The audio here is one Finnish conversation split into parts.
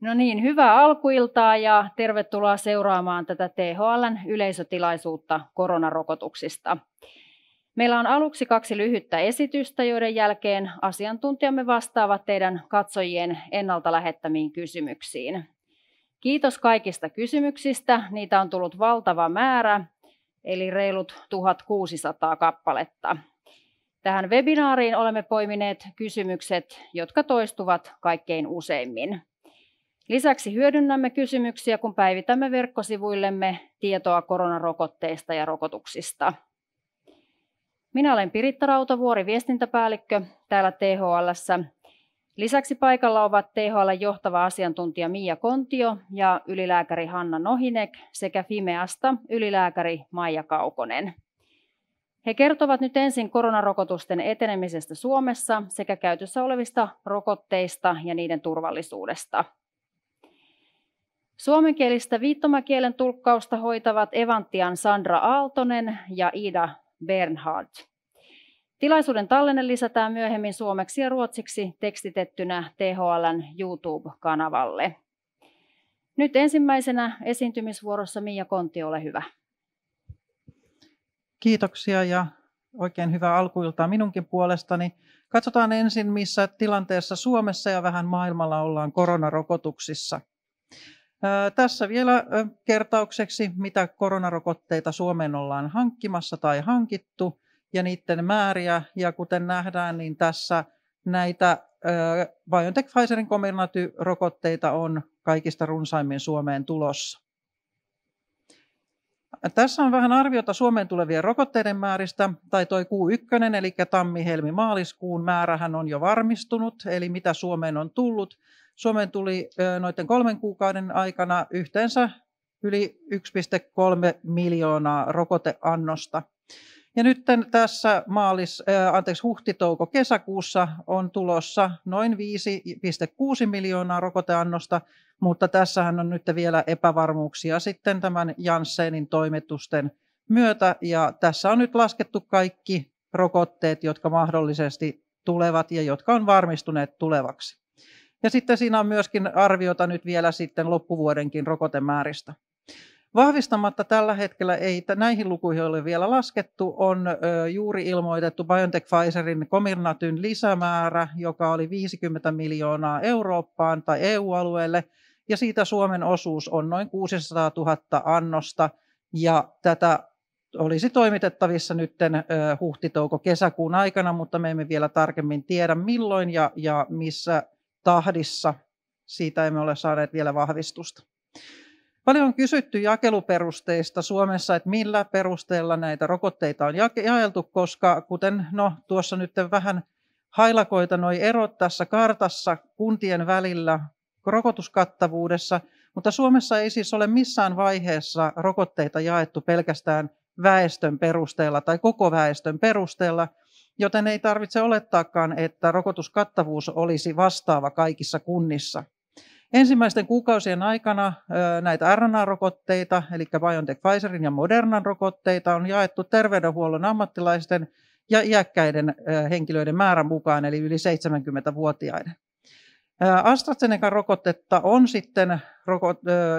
No niin, hyvää alkuiltaa ja tervetuloa seuraamaan tätä THLn yleisötilaisuutta koronarokotuksista. Meillä on aluksi kaksi lyhyttä esitystä, joiden jälkeen asiantuntijamme vastaavat teidän katsojien ennalta lähettämiin kysymyksiin. Kiitos kaikista kysymyksistä, niitä on tullut valtava määrä, eli reilut 1600 kappaletta. Tähän webinaariin olemme poimineet kysymykset, jotka toistuvat kaikkein useimmin. Lisäksi hyödynnämme kysymyksiä, kun päivitämme verkkosivuillemme tietoa koronarokotteista ja rokotuksista. Minä olen Piritta Rautavuori, viestintäpäällikkö täällä THL. Lisäksi paikalla ovat THL johtava asiantuntija Mia Kontio ja ylilääkäri Hanna Nohinek sekä Fimeasta ylilääkäri Maija Kaukonen. He kertovat nyt ensin koronarokotusten etenemisestä Suomessa sekä käytössä olevista rokotteista ja niiden turvallisuudesta. Suomenkielistä viittomakielen tulkkausta hoitavat Evantian Sandra Aaltonen ja Ida Bernhard. Tilaisuuden tallenne lisätään myöhemmin suomeksi ja ruotsiksi tekstitettynä THLn YouTube-kanavalle. Nyt ensimmäisenä esiintymisvuorossa Mia Kontti, ole hyvä. Kiitoksia ja oikein hyvää alkuiltaa minunkin puolestani. Katsotaan ensin, missä tilanteessa Suomessa ja vähän maailmalla ollaan koronarokotuksissa. Tässä vielä kertaukseksi, mitä koronarokotteita Suomeen ollaan hankkimassa tai hankittu ja niiden määriä. Ja kuten nähdään, niin tässä näitä BioNTech Pfizerin Comirnaty-rokotteita on kaikista runsaimmin Suomeen tulossa. Tässä on vähän arviota Suomeen tulevien rokotteiden määristä, tai toi Q1, eli tammi-helmi-maaliskuun määrähän on jo varmistunut, eli mitä Suomeen on tullut. Suomeen tuli noiden kolmen kuukauden aikana yhteensä yli 1,3 miljoonaa rokoteannosta. Ja nyt tässä maalis, anteeksi, huhti-touko-kesäkuussa on tulossa noin 5,6 miljoonaa rokoteannosta, mutta tässähän on nyt vielä epävarmuuksia sitten tämän Janssenin toimitusten myötä. Ja tässä on nyt laskettu kaikki rokotteet, jotka mahdollisesti tulevat ja jotka on varmistuneet tulevaksi. Ja sitten siinä on myöskin arviota nyt vielä sitten loppuvuodenkin rokotemääristä. Vahvistamatta tällä hetkellä ei näihin lukuihin ole vielä laskettu, on juuri ilmoitettu BioNTech Pfizerin komirnatyn lisämäärä, joka oli 50 miljoonaa Eurooppaan tai EU-alueelle, ja siitä Suomen osuus on noin 600 000 annosta, ja tätä olisi toimitettavissa nyt huhti-touko-kesäkuun aikana, mutta me emme vielä tarkemmin tiedä milloin ja, ja missä tahdissa. Siitä emme ole saaneet vielä vahvistusta. Paljon on kysytty jakeluperusteista Suomessa, että millä perusteella näitä rokotteita on jaeltu, koska kuten no, tuossa nyt vähän hailakoita noi erot tässä kartassa kuntien välillä rokotuskattavuudessa, mutta Suomessa ei siis ole missään vaiheessa rokotteita jaettu pelkästään väestön perusteella tai koko väestön perusteella, joten ei tarvitse olettaakaan, että rokotuskattavuus olisi vastaava kaikissa kunnissa. Ensimmäisten kuukausien aikana näitä RNA-rokotteita, eli BioNTech Pfizerin ja Modernan rokotteita, on jaettu terveydenhuollon ammattilaisten ja iäkkäiden henkilöiden määrän mukaan, eli yli 70-vuotiaiden. AstraZenecan rokotetta on sitten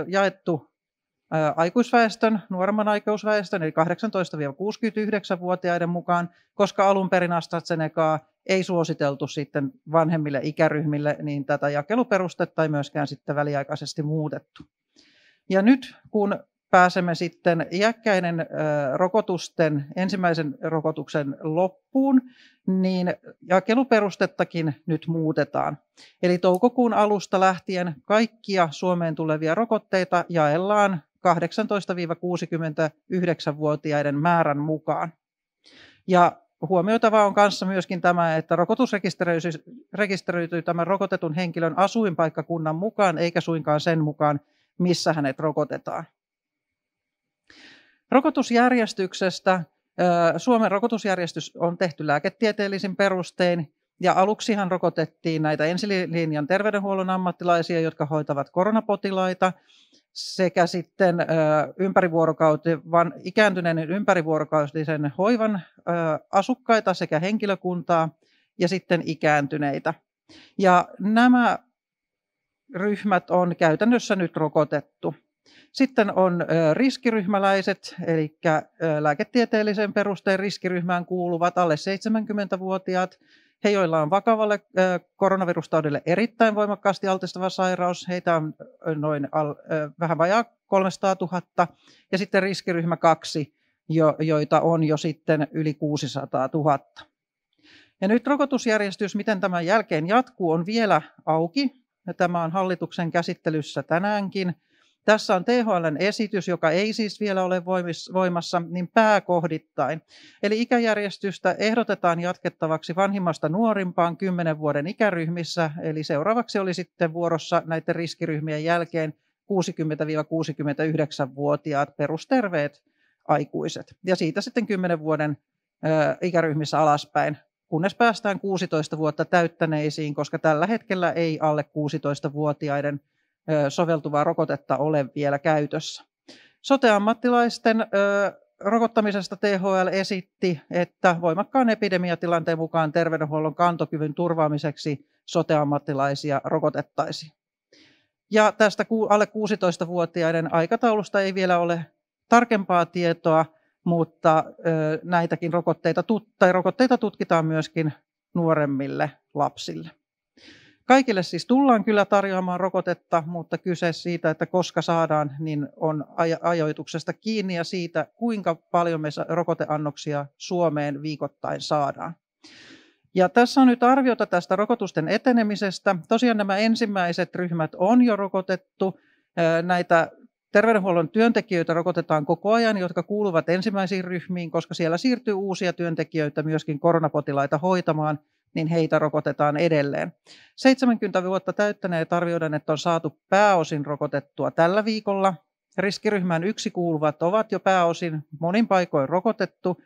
jaettu aikuisväestön, nuoremman aikuisväestön, eli 18-69-vuotiaiden mukaan, koska alun perin AstraZenecaa ei suositeltu sitten vanhemmille ikäryhmille, niin tätä jakeluperustetta ei myöskään sitten väliaikaisesti muutettu. Ja nyt kun pääsemme sitten iäkkäinen rokotusten, ensimmäisen rokotuksen loppuun, niin jakeluperustettakin nyt muutetaan. Eli toukokuun alusta lähtien kaikkia Suomeen tulevia rokotteita jaellaan 18-69-vuotiaiden määrän mukaan. Ja huomioitavaa on kanssa myöskin tämä, että rokotus rekisteröityy tämän rokotetun henkilön asuinpaikkakunnan mukaan, eikä suinkaan sen mukaan, missä hänet rokotetaan. Rokotusjärjestyksestä. Suomen rokotusjärjestys on tehty lääketieteellisin perustein, ja aluksihan rokotettiin näitä ensilinjan terveydenhuollon ammattilaisia, jotka hoitavat koronapotilaita, sekä sitten ö, ympärivuorokauti, vaan ikääntyneen ympärivuorokautisen hoivan asukkaita sekä henkilökuntaa ja sitten ikääntyneitä. Ja nämä ryhmät on käytännössä nyt rokotettu. Sitten on riskiryhmäläiset, eli lääketieteellisen perusteen riskiryhmään kuuluvat alle 70-vuotiaat, he, joilla on vakavalle koronavirustaudille erittäin voimakkaasti altistava sairaus, heitä on noin vähän vajaa 300 000. Ja sitten riskiryhmä kaksi, jo, joita on jo sitten yli 600 000. Ja nyt rokotusjärjestys, miten tämän jälkeen jatkuu, on vielä auki. Tämä on hallituksen käsittelyssä tänäänkin – tässä on THLn esitys, joka ei siis vielä ole voimassa, niin pääkohdittain. Eli ikäjärjestystä ehdotetaan jatkettavaksi vanhimmasta nuorimpaan 10 vuoden ikäryhmissä, eli seuraavaksi oli sitten vuorossa näiden riskiryhmien jälkeen 60-69-vuotiaat perusterveet aikuiset. Ja siitä sitten 10 vuoden ikäryhmissä alaspäin, kunnes päästään 16 vuotta täyttäneisiin, koska tällä hetkellä ei alle 16-vuotiaiden soveltuvaa rokotetta ole vielä käytössä. Soteammattilaisten rokottamisesta THL esitti, että voimakkaan epidemiatilanteen mukaan terveydenhuollon kantokyvyn turvaamiseksi soteammattilaisia rokotettaisiin. Ja tästä alle 16-vuotiaiden aikataulusta ei vielä ole tarkempaa tietoa, mutta näitäkin rokotteita, tai rokotteita tutkitaan myöskin nuoremmille lapsille. Kaikille siis tullaan kyllä tarjoamaan rokotetta, mutta kyse siitä, että koska saadaan, niin on ajoituksesta kiinni ja siitä, kuinka paljon me rokoteannoksia Suomeen viikoittain saadaan. Ja tässä on nyt arviota tästä rokotusten etenemisestä. Tosiaan nämä ensimmäiset ryhmät on jo rokotettu. Näitä terveydenhuollon työntekijöitä rokotetaan koko ajan, jotka kuuluvat ensimmäisiin ryhmiin, koska siellä siirtyy uusia työntekijöitä myöskin koronapotilaita hoitamaan – niin heitä rokotetaan edelleen. 70 vuotta täyttäneet arvioidaan, että on saatu pääosin rokotettua tällä viikolla. Riskiryhmään yksi kuuluvat ovat jo pääosin monin paikoin rokotettu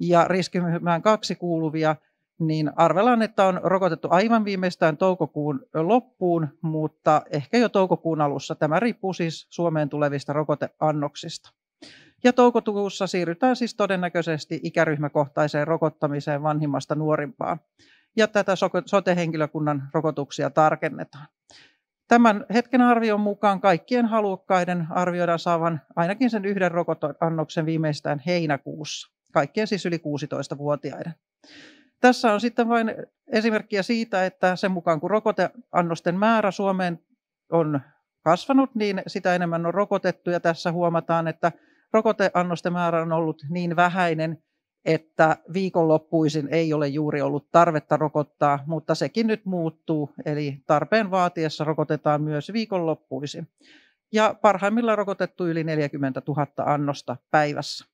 ja riskiryhmään kaksi kuuluvia niin arvellaan, että on rokotettu aivan viimeistään toukokuun loppuun, mutta ehkä jo toukokuun alussa. Tämä riippuu siis Suomeen tulevista rokoteannoksista. Ja toukokuussa siirrytään siis todennäköisesti ikäryhmäkohtaiseen rokottamiseen vanhimmasta nuorimpaan ja tätä sote-henkilökunnan rokotuksia tarkennetaan. Tämän hetken arvion mukaan kaikkien halukkaiden arvioidaan saavan ainakin sen yhden rokotannoksen viimeistään heinäkuussa, kaikkien siis yli 16-vuotiaiden. Tässä on sitten vain esimerkkiä siitä, että sen mukaan kun rokoteannosten määrä Suomeen on kasvanut, niin sitä enemmän on rokotettu ja tässä huomataan, että rokoteannosten määrä on ollut niin vähäinen, että viikonloppuisin ei ole juuri ollut tarvetta rokottaa, mutta sekin nyt muuttuu, eli tarpeen vaatiessa rokotetaan myös viikonloppuisin. Ja parhaimmillaan rokotettu yli 40 000 annosta päivässä.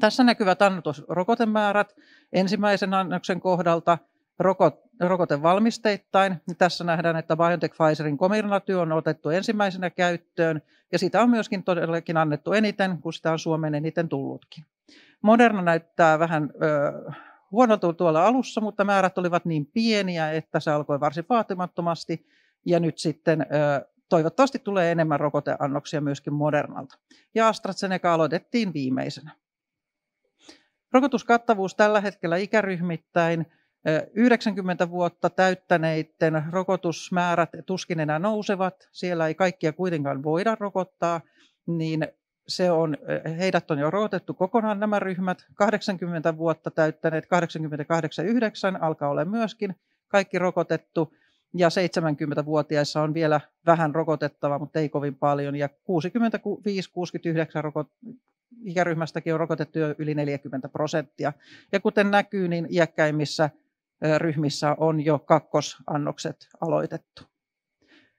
Tässä näkyvät annotusrokotemäärät ensimmäisen annoksen kohdalta rokotevalmisteittain. Tässä nähdään, että BioNTech Pfizerin komirnaty on otettu ensimmäisenä käyttöön ja sitä on myöskin todellakin annettu eniten, kun sitä on Suomeen eniten tullutkin. Moderna näyttää vähän ö, huonolta tuolla alussa, mutta määrät olivat niin pieniä, että se alkoi varsin vaatimattomasti. Ja nyt sitten ö, toivottavasti tulee enemmän rokoteannoksia myöskin Modernalta. Ja AstraZeneca aloitettiin viimeisenä. Rokotuskattavuus tällä hetkellä ikäryhmittäin. 90 vuotta täyttäneiden rokotusmäärät tuskin enää nousevat. Siellä ei kaikkia kuitenkaan voida rokottaa, niin se on, eh, heidät on jo rootettu kokonaan nämä ryhmät, 80 vuotta täyttäneet, 88-9 alkaa olla myöskin kaikki rokotettu, ja 70-vuotiaissa on vielä vähän rokotettava, mutta ei kovin paljon, ja 65-69 rokot, ikäryhmästäkin on rokotettu jo yli 40 prosenttia. Ja kuten näkyy, niin iäkkäimmissä eh, ryhmissä on jo kakkosannokset aloitettu.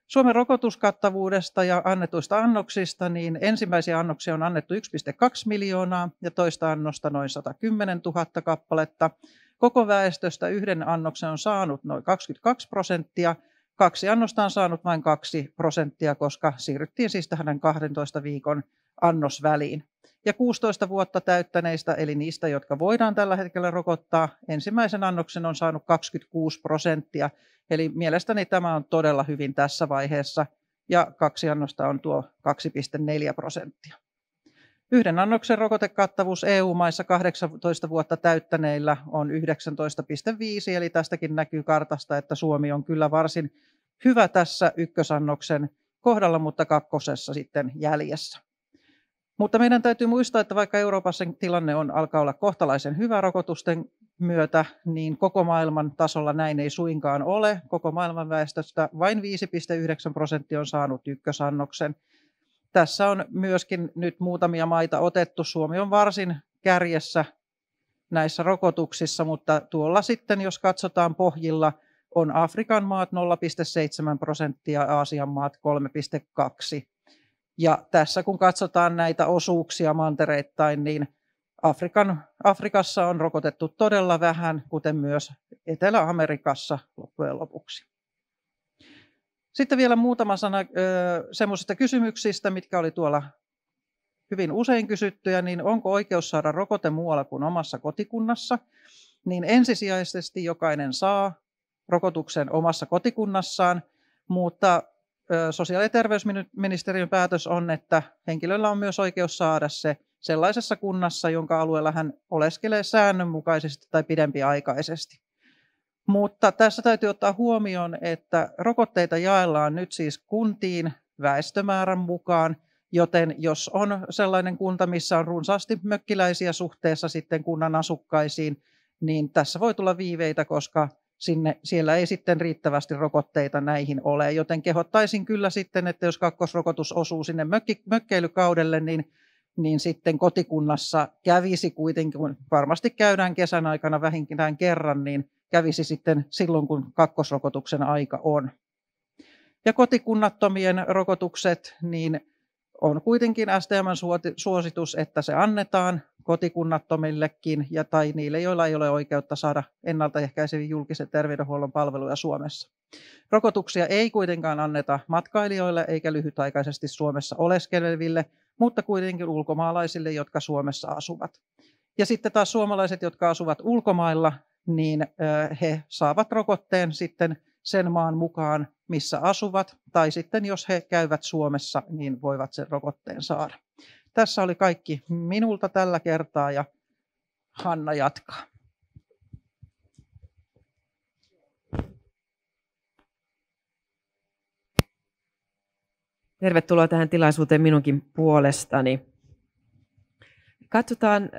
Suomen rokotuskattavuudesta ja annetuista annoksista, niin ensimmäisiä annoksia on annettu 1,2 miljoonaa ja toista annosta noin 110 000 kappaletta. Koko väestöstä yhden annoksen on saanut noin 22 prosenttia kaksi annosta on saanut vain kaksi prosenttia, koska siirryttiin siis tähän 12 viikon annosväliin. Ja 16 vuotta täyttäneistä, eli niistä, jotka voidaan tällä hetkellä rokottaa, ensimmäisen annoksen on saanut 26 prosenttia. Eli mielestäni tämä on todella hyvin tässä vaiheessa, ja kaksi annosta on tuo 2,4 prosenttia. Yhden annoksen rokotekattavuus EU-maissa 18 vuotta täyttäneillä on 19,5, eli tästäkin näkyy kartasta, että Suomi on kyllä varsin hyvä tässä ykkösannoksen kohdalla, mutta kakkosessa sitten jäljessä. Mutta meidän täytyy muistaa, että vaikka Euroopassa tilanne on alkaa olla kohtalaisen hyvä rokotusten myötä, niin koko maailman tasolla näin ei suinkaan ole. Koko maailman väestöstä vain 5,9 prosenttia on saanut ykkösannoksen tässä on myöskin nyt muutamia maita otettu. Suomi on varsin kärjessä näissä rokotuksissa, mutta tuolla sitten, jos katsotaan pohjilla, on Afrikan maat 0,7 prosenttia, Aasian maat 3,2. Ja tässä kun katsotaan näitä osuuksia mantereittain, niin Afrikan, Afrikassa on rokotettu todella vähän, kuten myös Etelä-Amerikassa loppujen lopuksi. Sitten vielä muutama sana semmoisista kysymyksistä, mitkä oli tuolla hyvin usein kysyttyjä, niin onko oikeus saada rokote muualla kuin omassa kotikunnassa? Niin ensisijaisesti jokainen saa rokotuksen omassa kotikunnassaan, mutta sosiaali- ja terveysministeriön päätös on, että henkilöllä on myös oikeus saada se sellaisessa kunnassa, jonka alueella hän oleskelee säännönmukaisesti tai pidempiaikaisesti. Mutta tässä täytyy ottaa huomioon, että rokotteita jaellaan nyt siis kuntiin väestömäärän mukaan, joten jos on sellainen kunta, missä on runsaasti mökkiläisiä suhteessa sitten kunnan asukkaisiin, niin tässä voi tulla viiveitä, koska sinne, siellä ei sitten riittävästi rokotteita näihin ole. Joten kehottaisin kyllä sitten, että jos kakkosrokotus osuu sinne mökki, mökkeilykaudelle, niin, niin sitten kotikunnassa kävisi kuitenkin, kun varmasti käydään kesän aikana vähintään kerran, niin kävisi sitten silloin, kun kakkosrokotuksen aika on. Ja kotikunnattomien rokotukset, niin on kuitenkin stm suositus, että se annetaan kotikunnattomillekin ja tai niille, joilla ei ole oikeutta saada ennaltaehkäiseviä julkisen terveydenhuollon palveluja Suomessa. Rokotuksia ei kuitenkaan anneta matkailijoille eikä lyhytaikaisesti Suomessa oleskeleville, mutta kuitenkin ulkomaalaisille, jotka Suomessa asuvat. Ja sitten taas suomalaiset, jotka asuvat ulkomailla, niin he saavat rokotteen sitten sen maan mukaan, missä asuvat, tai sitten jos he käyvät Suomessa, niin voivat sen rokotteen saada. Tässä oli kaikki minulta tällä kertaa ja Hanna jatkaa. Tervetuloa tähän tilaisuuteen minunkin puolestani. Katsotaan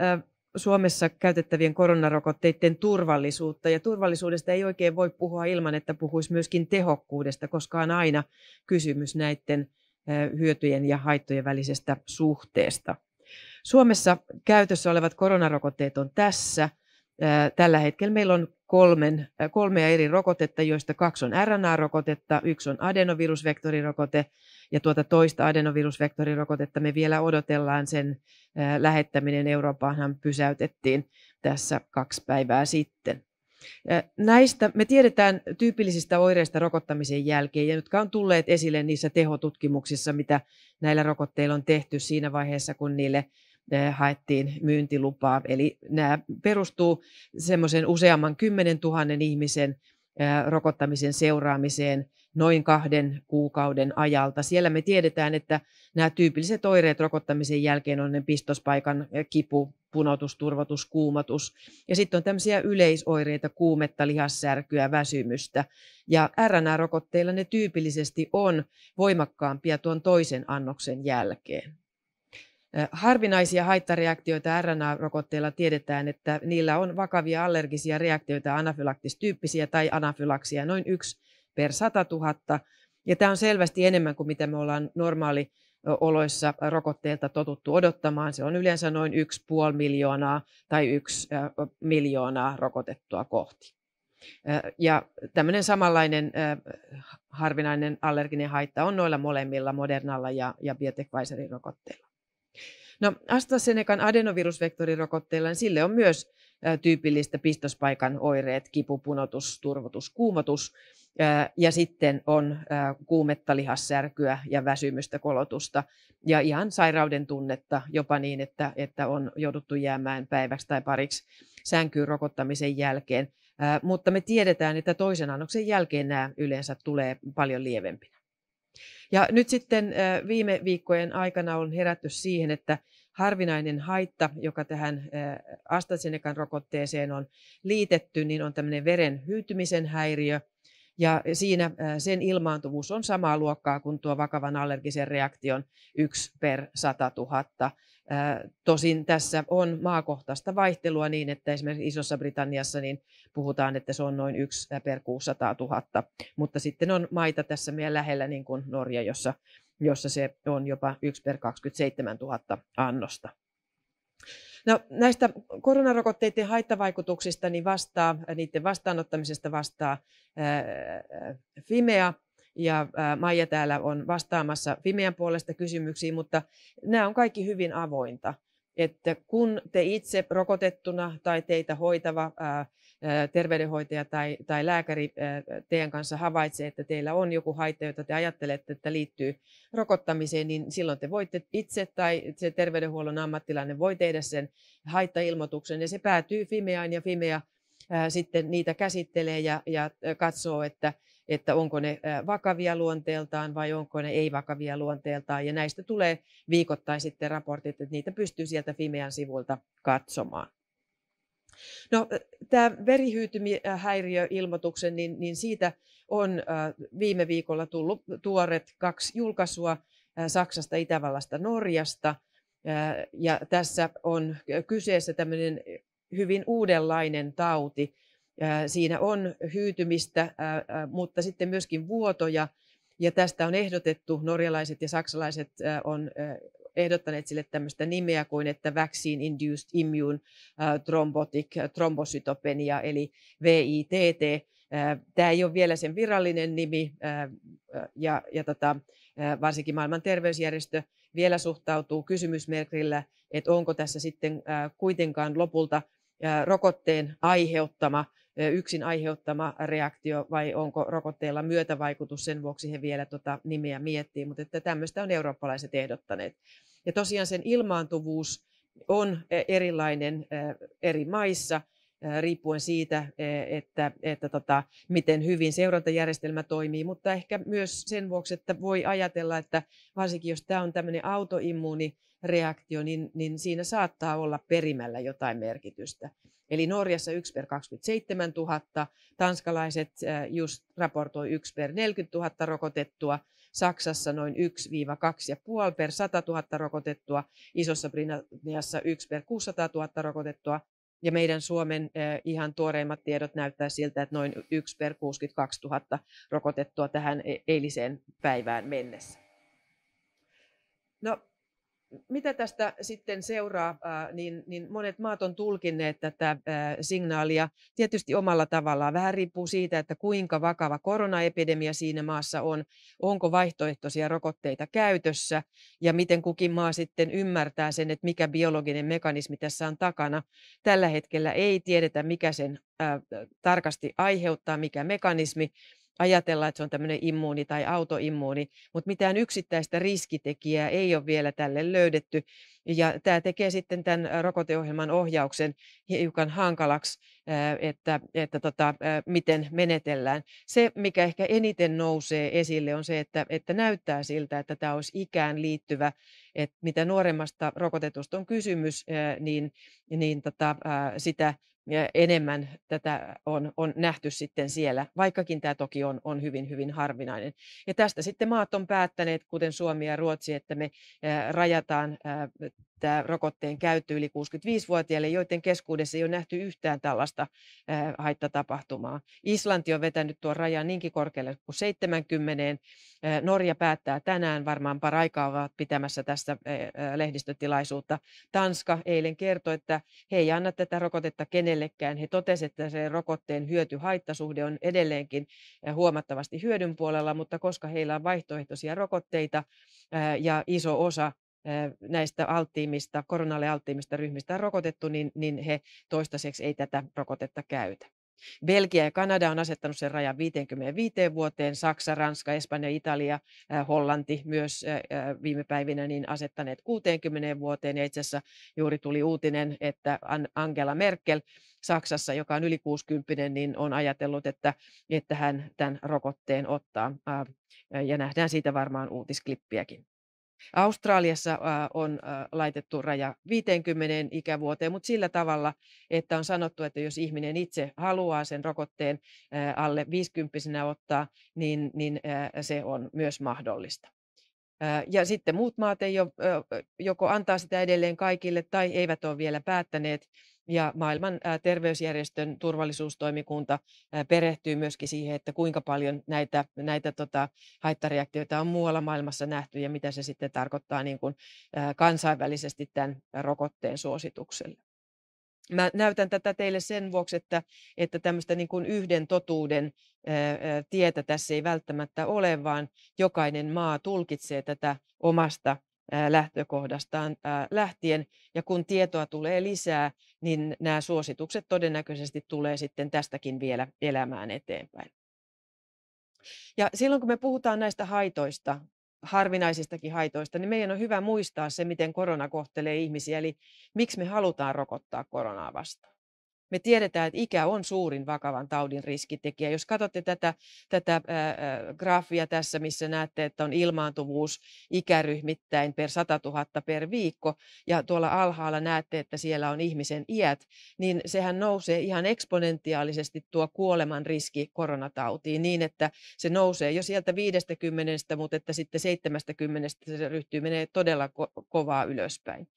Suomessa käytettävien koronarokotteiden turvallisuutta. Ja turvallisuudesta ei oikein voi puhua ilman, että puhuisi myöskin tehokkuudesta, koska on aina kysymys näiden hyötyjen ja haittojen välisestä suhteesta. Suomessa käytössä olevat koronarokotteet on tässä. Tällä hetkellä meillä on kolmen, kolmea eri rokotetta, joista kaksi on RNA-rokotetta, yksi on adenovirusvektorirokote ja tuota toista adenovirusvektorirokotetta me vielä odotellaan, sen lähettäminen Euroopaanhan pysäytettiin tässä kaksi päivää sitten. Näistä me tiedetään tyypillisistä oireista rokottamisen jälkeen, ja jotka on tulleet esille niissä tehotutkimuksissa, mitä näillä rokotteilla on tehty siinä vaiheessa, kun niille haettiin myyntilupaa. Eli nämä perustuu semmoisen useamman 10 000 ihmisen rokottamisen seuraamiseen noin kahden kuukauden ajalta. Siellä me tiedetään, että nämä tyypilliset oireet rokottamisen jälkeen on ne pistospaikan eh, kipu, punotus, turvotus, kuumatus. Ja sitten on tämmöisiä yleisoireita, kuumetta, lihassärkyä, väsymystä. Ja RNA-rokotteilla ne tyypillisesti on voimakkaampia tuon toisen annoksen jälkeen. Eh, harvinaisia haittareaktioita RNA-rokotteilla tiedetään, että niillä on vakavia allergisia reaktioita anafylaktistyyppisiä tai anafylaksia noin yksi per 100 000. Ja tämä on selvästi enemmän kuin mitä me ollaan normaali oloissa rokotteelta totuttu odottamaan. Se on yleensä noin 1,5 miljoonaa tai 1 miljoonaa rokotettua kohti. Ja tämmöinen samanlainen harvinainen allerginen haitta on noilla molemmilla Modernalla ja, ja Biotech Pfizerin rokotteilla. No AstraZenecan adenovirusvektorirokotteilla, niin sille on myös tyypillistä pistospaikan oireet, kipu, punotus, turvotus, kuumotus ja sitten on kuumetta, lihassärkyä ja väsymystä, kolotusta ja ihan sairauden tunnetta jopa niin, että, että on jouduttu jäämään päiväksi tai pariksi sänkyyn rokottamisen jälkeen. Mutta me tiedetään, että toisen annoksen jälkeen nämä yleensä tulee paljon lievempinä. Ja nyt sitten viime viikkojen aikana on herätty siihen, että harvinainen haitta, joka tähän AstraZenecan rokotteeseen on liitetty, niin on tämmöinen veren hyytymisen häiriö. Ja siinä sen ilmaantuvuus on samaa luokkaa kuin tuo vakavan allergisen reaktion 1 per 100 000 Tosin tässä on maakohtaista vaihtelua niin, että esimerkiksi Isossa Britanniassa niin puhutaan, että se on noin yksi per 600 000, mutta sitten on maita tässä meidän lähellä, niin kuin Norja, jossa, jossa se on jopa 1 per 27 000 annosta. No, näistä koronarokotteiden haittavaikutuksista niin vastaa, niiden vastaanottamisesta vastaa ää, Fimea, ja Maija täällä on vastaamassa Fimean puolesta kysymyksiin, mutta nämä on kaikki hyvin avointa. Että kun te itse rokotettuna tai teitä hoitava ää, terveydenhoitaja tai, tai lääkäri ää, teidän kanssa havaitsee, että teillä on joku haitta, jota te ajattelette, että liittyy rokottamiseen, niin silloin te voitte itse tai se terveydenhuollon ammattilainen voi tehdä sen haittailmoituksen ja se päätyy Fimeaan ja Fimea ää, sitten niitä käsittelee ja, ja katsoo, että että onko ne vakavia luonteeltaan vai onko ne ei-vakavia luonteeltaan. Ja näistä tulee viikoittain sitten raportit, että niitä pystyy sieltä Fimean sivulta katsomaan. No, tämä verihyytymihäiriöilmoituksen, niin, niin siitä on viime viikolla tullut tuoret kaksi julkaisua Saksasta, Itävallasta, Norjasta. Ja tässä on kyseessä tämmöinen hyvin uudenlainen tauti, Siinä on hyytymistä, mutta sitten myöskin vuotoja. Ja tästä on ehdotettu, norjalaiset ja saksalaiset on ehdottaneet sille tämmöistä nimeä kuin, että Vaccine Induced Immune Thrombotic Thrombocytopenia, eli VITT. Tämä ei ole vielä sen virallinen nimi, ja, ja tota, varsinkin maailman terveysjärjestö vielä suhtautuu kysymysmerkillä, että onko tässä sitten kuitenkaan lopulta rokotteen aiheuttama yksin aiheuttama reaktio vai onko rokotteella myötävaikutus, sen vuoksi he vielä tuota nimeä miettii, mutta että tämmöistä on eurooppalaiset ehdottaneet. Ja tosiaan sen ilmaantuvuus on e, erilainen eri maissa, Äh, riippuen siitä, e, että, että tota, miten hyvin seurantajärjestelmä toimii, mutta ehkä myös sen vuoksi, että voi ajatella, että varsinkin jos tämä on tämmöinen autoimmuunireaktio, niin, niin siinä saattaa olla perimällä jotain merkitystä. Eli Norjassa 1 per 27 000, tanskalaiset just raportoi 1 per 40 000 rokotettua, Saksassa noin 1-2,5 per 100 000 rokotettua, Isossa Britanniassa 1 per 600 000 rokotettua, ja meidän Suomen ihan tuoreimmat tiedot näyttää siltä, että noin 1 per 62 000 rokotettua tähän e-, eiliseen päivään mennessä. No, mitä tästä sitten seuraa, niin, niin monet maat on tulkinneet tätä signaalia tietysti omalla tavallaan. Vähän riippuu siitä, että kuinka vakava koronaepidemia siinä maassa on, onko vaihtoehtoisia rokotteita käytössä ja miten kukin maa sitten ymmärtää sen, että mikä biologinen mekanismi tässä on takana. Tällä hetkellä ei tiedetä, mikä sen tarkasti aiheuttaa, mikä mekanismi, ajatella, että se on tämmöinen immuuni tai autoimmuuni, mutta mitään yksittäistä riskitekijää ei ole vielä tälle löydetty. Ja tämä tekee sitten tämän rokoteohjelman ohjauksen hiukan hankalaksi, että, että tota, miten menetellään. Se, mikä ehkä eniten nousee esille, on se, että, että näyttää siltä, että tämä olisi ikään liittyvä, että mitä nuoremmasta rokotetusta on kysymys, niin, niin tota, sitä enemmän tätä on, on nähty sitten siellä, vaikkakin tämä toki on, on hyvin, hyvin harvinainen. Ja tästä sitten maat on päättäneet, kuten Suomi ja Ruotsi, että me rajataan tämä rokotteen käyttö yli 65-vuotiaille, joiden keskuudessa ei ole nähty yhtään tällaista haittatapahtumaa. Islanti on vetänyt tuon rajan niinkin korkealle kuin 70. Norja päättää tänään, varmaan paraikaa ovat pitämässä tässä lehdistötilaisuutta. Tanska eilen kertoi, että he ei anna tätä rokotetta kenellekään. He totesivat, että se rokotteen hyöty-haittasuhde on edelleenkin huomattavasti hyödyn puolella, mutta koska heillä on vaihtoehtoisia rokotteita ja iso osa näistä alttiimista, koronalle alttiimista ryhmistä on rokotettu, niin, niin he toistaiseksi ei tätä rokotetta käytä. Belgia ja Kanada on asettanut sen rajan 55 vuoteen, Saksa, Ranska, Espanja, Italia, Hollanti myös viime päivinä niin asettaneet 60 vuoteen. Ja itse asiassa juuri tuli uutinen, että Angela Merkel Saksassa, joka on yli 60, niin on ajatellut, että, että hän tämän rokotteen ottaa. Ja nähdään siitä varmaan uutisklippiäkin. Australiassa on laitettu raja 50 ikävuoteen, mutta sillä tavalla, että on sanottu, että jos ihminen itse haluaa sen rokotteen alle 50 ottaa, niin, niin se on myös mahdollista. Ja sitten muut maat ei ole, joko antaa sitä edelleen kaikille tai eivät ole vielä päättäneet ja maailman terveysjärjestön turvallisuustoimikunta perehtyy myöskin siihen, että kuinka paljon näitä, näitä tota, haittareaktioita on muualla maailmassa nähty ja mitä se sitten tarkoittaa niin kuin kansainvälisesti tämän rokotteen suositukselle. Mä näytän tätä teille sen vuoksi, että, että tämmöistä niin kuin yhden totuuden tietä tässä ei välttämättä ole, vaan jokainen maa tulkitsee tätä omasta lähtökohdastaan lähtien. Ja kun tietoa tulee lisää, niin nämä suositukset todennäköisesti tulee sitten tästäkin vielä elämään eteenpäin. Ja silloin kun me puhutaan näistä haitoista, harvinaisistakin haitoista, niin meidän on hyvä muistaa se, miten korona kohtelee ihmisiä, eli miksi me halutaan rokottaa koronaa vastaan. Me tiedetään, että ikä on suurin vakavan taudin riskitekijä. Jos katsotte tätä, tätä äh, graafia tässä, missä näette, että on ilmaantuvuus ikäryhmittäin per 100 000 per viikko, ja tuolla alhaalla näette, että siellä on ihmisen iät, niin sehän nousee ihan eksponentiaalisesti tuo kuoleman riski koronatautiin niin, että se nousee jo sieltä 50, mutta että sitten 70 se ryhtyy menee todella ko- kovaa ylöspäin.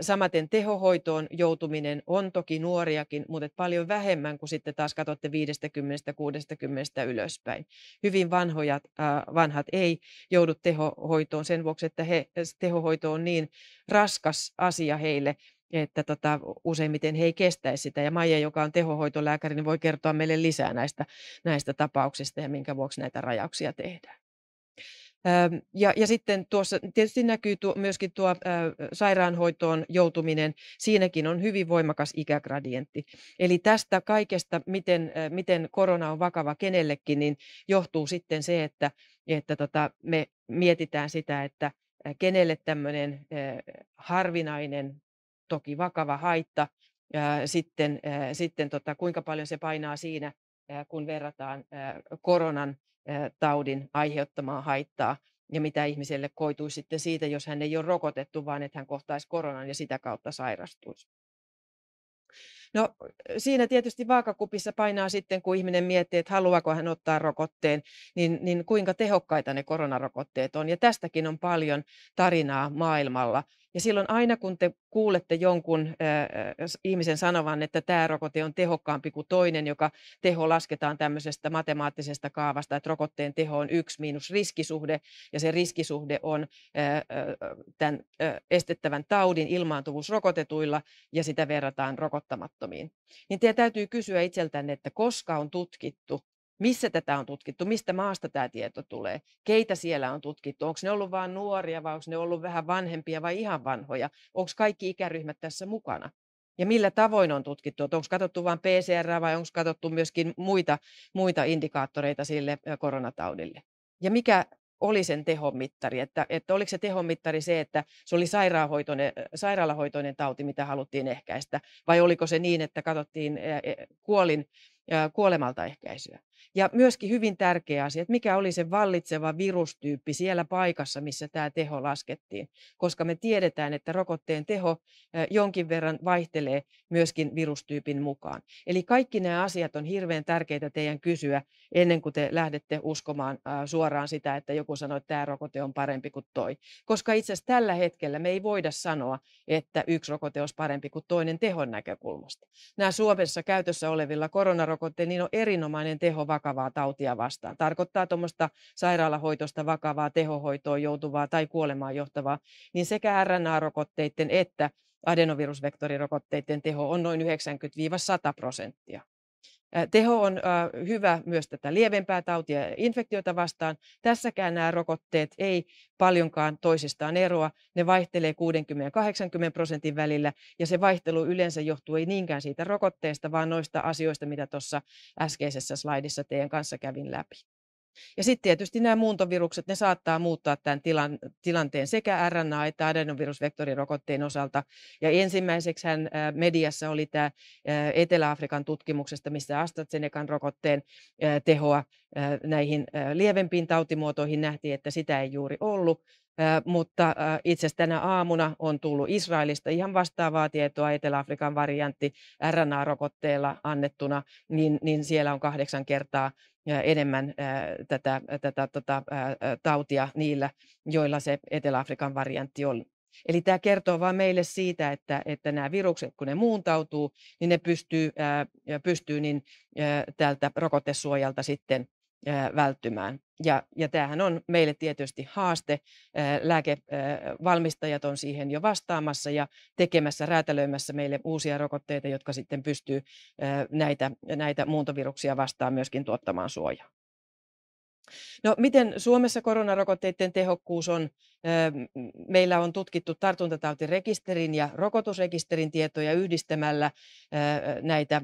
Samaten tehohoitoon joutuminen on toki nuoriakin, mutta paljon vähemmän kuin sitten taas katsotte 50-60 ylöspäin. Hyvin vanhojat, vanhat ei joudu tehohoitoon sen vuoksi, että he, tehohoito on niin raskas asia heille, että tota, useimmiten he ei kestäisi sitä. Ja Maija, joka on tehohoitolääkäri, niin voi kertoa meille lisää näistä, näistä tapauksista ja minkä vuoksi näitä rajauksia tehdään. Ähm, ja, ja sitten tuossa tietysti näkyy tuo, myöskin tuo äh, sairaanhoitoon joutuminen, siinäkin on hyvin voimakas ikägradientti. Eli tästä kaikesta, miten, äh, miten korona on vakava kenellekin, niin johtuu sitten se, että, että tota, me mietitään sitä, että äh, kenelle tämmöinen äh, harvinainen, toki vakava haitta, äh, sitten, äh, sitten tota, kuinka paljon se painaa siinä kun verrataan koronan taudin aiheuttamaa haittaa ja mitä ihmiselle koituisi sitten siitä, jos hän ei ole rokotettu, vaan että hän kohtaisi koronan ja sitä kautta sairastuisi. No siinä tietysti vaakakupissa painaa sitten, kun ihminen miettii, että haluaako hän ottaa rokotteen, niin, niin kuinka tehokkaita ne koronarokotteet on. Ja tästäkin on paljon tarinaa maailmalla. Ja silloin aina kun te kuulette jonkun äh, ihmisen sanovan, että tämä rokote on tehokkaampi kuin toinen, joka teho lasketaan tämmöisestä matemaattisesta kaavasta, että rokotteen teho on yksi miinus riskisuhde, ja se riskisuhde on äh, tämän äh, estettävän taudin ilmaantuvuus rokotetuilla, ja sitä verrataan rokottamattomiin. Niin teidän täytyy kysyä itseltänne, että koska on tutkittu, missä tätä on tutkittu, mistä maasta tämä tieto tulee, keitä siellä on tutkittu, onko ne ollut vain nuoria vai onko ne ollut vähän vanhempia vai ihan vanhoja, onko kaikki ikäryhmät tässä mukana ja millä tavoin on tutkittu, onko katsottu vain PCR vai onko katsottu myöskin muita, muita indikaattoreita sille koronataudille. Ja mikä oli sen tehomittari, että, että oliko se tehomittari se, että se oli sairaanhoitoinen, sairaalahoitoinen tauti, mitä haluttiin ehkäistä, vai oliko se niin, että katsottiin kuolin kuolemaltaehkäisyä. Ja myöskin hyvin tärkeä asia, että mikä oli se vallitseva virustyyppi siellä paikassa, missä tämä teho laskettiin, koska me tiedetään, että rokotteen teho jonkin verran vaihtelee myöskin virustyypin mukaan. Eli kaikki nämä asiat on hirveän tärkeitä teidän kysyä ennen kuin te lähdette uskomaan suoraan sitä, että joku sanoo, että tämä rokote on parempi kuin toi. Koska itse asiassa tällä hetkellä me ei voida sanoa, että yksi rokote olisi parempi kuin toinen tehon näkökulmasta. Nämä Suomessa käytössä olevilla koronarokotteilla rokotteen, niin on erinomainen teho vakavaa tautia vastaan. Tarkoittaa tuommoista sairaalahoitosta vakavaa tehohoitoon joutuvaa tai kuolemaan johtavaa, niin sekä RNA-rokotteiden että adenovirusvektorirokotteiden teho on noin 90-100 prosenttia. Teho on hyvä myös tätä lievempää tautia ja infektiota vastaan. Tässäkään nämä rokotteet ei paljonkaan toisistaan eroa. Ne vaihtelee 60 ja 80 prosentin välillä ja se vaihtelu yleensä johtuu ei niinkään siitä rokotteesta, vaan noista asioista, mitä tuossa äskeisessä slaidissa teidän kanssa kävin läpi. Ja sitten tietysti nämä muuntovirukset, ne saattaa muuttaa tämän tilan, tilanteen sekä RNA- että adenovirusvektorirokotteen osalta. Ja ensimmäiseksi hän mediassa oli tämä Etelä-Afrikan tutkimuksesta, missä AstraZenecan rokotteen tehoa näihin lievempiin tautimuotoihin nähtiin, että sitä ei juuri ollut. Mutta itse asiassa tänä aamuna on tullut Israelista ihan vastaavaa tietoa Etelä-Afrikan variantti RNA-rokotteella annettuna, niin, niin siellä on kahdeksan kertaa enemmän tätä, tätä tota, tautia niillä, joilla se Etelä-Afrikan variantti on. Eli tämä kertoo vain meille siitä, että, että nämä virukset, kun ne muuntautuu, niin ne pystyy, pystyy niin, tältä rokotesuojalta sitten välttymään. Ja, ja tämähän on meille tietysti haaste. Lääkevalmistajat on siihen jo vastaamassa ja tekemässä, räätälöimässä meille uusia rokotteita, jotka sitten pystyy näitä, näitä muuntoviruksia vastaan myöskin tuottamaan suojaa. No, miten Suomessa koronarokotteiden tehokkuus on? Meillä on tutkittu tartuntatautirekisterin ja rokotusrekisterin tietoja yhdistämällä näitä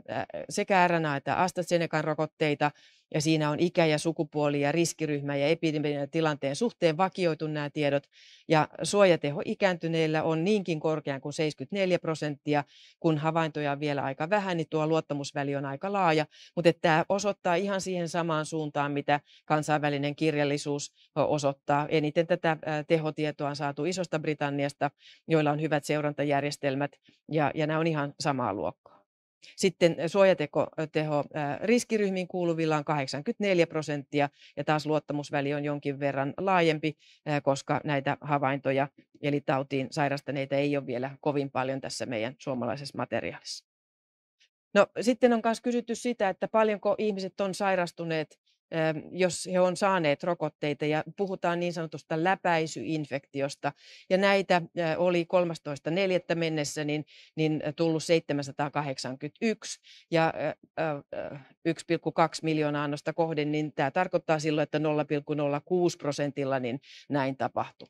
sekä RNA- että AstraZenecan rokotteita ja siinä on ikä ja sukupuoli ja riskiryhmä ja epidemian tilanteen suhteen vakioitu nämä tiedot. Ja suojateho ikääntyneillä on niinkin korkea kuin 74 prosenttia, kun havaintoja on vielä aika vähän, niin tuo luottamusväli on aika laaja. Mutta tämä osoittaa ihan siihen samaan suuntaan, mitä kansainvälinen kirjallisuus osoittaa. Eniten tätä tehotietoa on saatu Isosta Britanniasta, joilla on hyvät seurantajärjestelmät, ja, ja nämä on ihan samaa luokkaa. Sitten suojateho riskiryhmiin kuuluvilla on 84 prosenttia ja taas luottamusväli on jonkin verran laajempi, koska näitä havaintoja eli tautiin sairastaneita ei ole vielä kovin paljon tässä meidän suomalaisessa materiaalissa. No, sitten on myös kysytty sitä, että paljonko ihmiset on sairastuneet Ähm, jos he on saaneet rokotteita ja puhutaan niin sanotusta läpäisyinfektiosta. Ja näitä oli 13.4. mennessä niin, niin tullut 781 ja 1,2 miljoonaa annosta kohden, niin tämä tarkoittaa silloin, että 0,06 prosentilla niin näin tapahtui.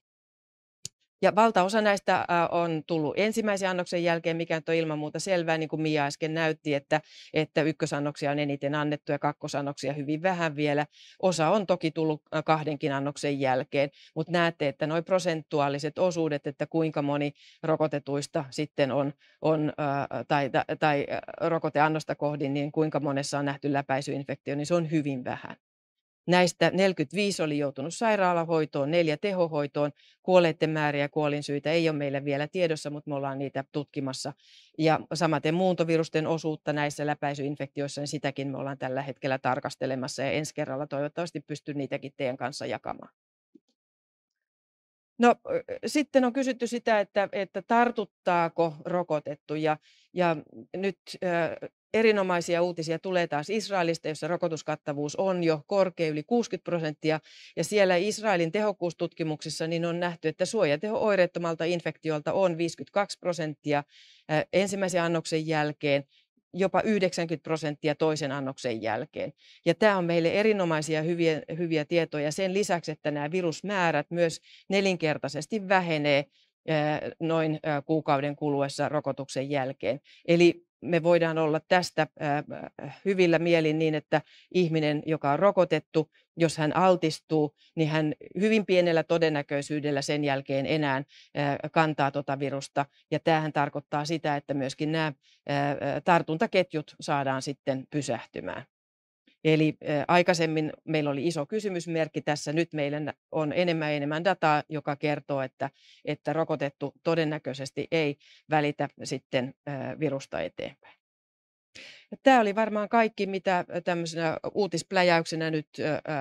Ja valtaosa näistä on tullut ensimmäisen annoksen jälkeen, mikä on ilman muuta selvää, niin kuin Mia äsken näytti, että, että ykkösannoksia on eniten annettu ja kakkosannoksia hyvin vähän vielä. Osa on toki tullut kahdenkin annoksen jälkeen, mutta näette, että nuo prosentuaaliset osuudet, että kuinka moni rokotetuista sitten on, on tai, tai, tai rokoteannosta kohdin, niin kuinka monessa on nähty läpäisyinfektio, niin se on hyvin vähän. Näistä 45 oli joutunut sairaalahoitoon, neljä tehohoitoon. Kuolleiden määriä ja kuolinsyitä ei ole meillä vielä tiedossa, mutta me ollaan niitä tutkimassa. Ja samaten muuntovirusten osuutta näissä läpäisyinfektioissa, niin sitäkin me ollaan tällä hetkellä tarkastelemassa. Ja ensi kerralla toivottavasti pystyn niitäkin teidän kanssa jakamaan. No sitten on kysytty sitä, että, että tartuttaako rokotettu ja, ja nyt Erinomaisia uutisia tulee taas Israelista, jossa rokotuskattavuus on jo korkea yli 60 prosenttia. Ja siellä Israelin tehokkuustutkimuksissa niin on nähty, että suojateho oireettomalta infektiolta on 52 prosenttia ensimmäisen annoksen jälkeen jopa 90 prosenttia toisen annoksen jälkeen. Ja tämä on meille erinomaisia hyviä, hyviä tietoja sen lisäksi, että nämä virusmäärät myös nelinkertaisesti vähenee noin kuukauden kuluessa rokotuksen jälkeen. Eli me voidaan olla tästä hyvillä mielin niin, että ihminen, joka on rokotettu, jos hän altistuu, niin hän hyvin pienellä todennäköisyydellä sen jälkeen enää kantaa tuota virusta. Ja tämähän tarkoittaa sitä, että myöskin nämä tartuntaketjut saadaan sitten pysähtymään. Eli aikaisemmin meillä oli iso kysymysmerkki tässä, nyt meillä on enemmän ja enemmän dataa, joka kertoo, että, että rokotettu todennäköisesti ei välitä sitten virusta eteenpäin. Tämä oli varmaan kaikki, mitä tämmöisenä uutispläjäyksenä nyt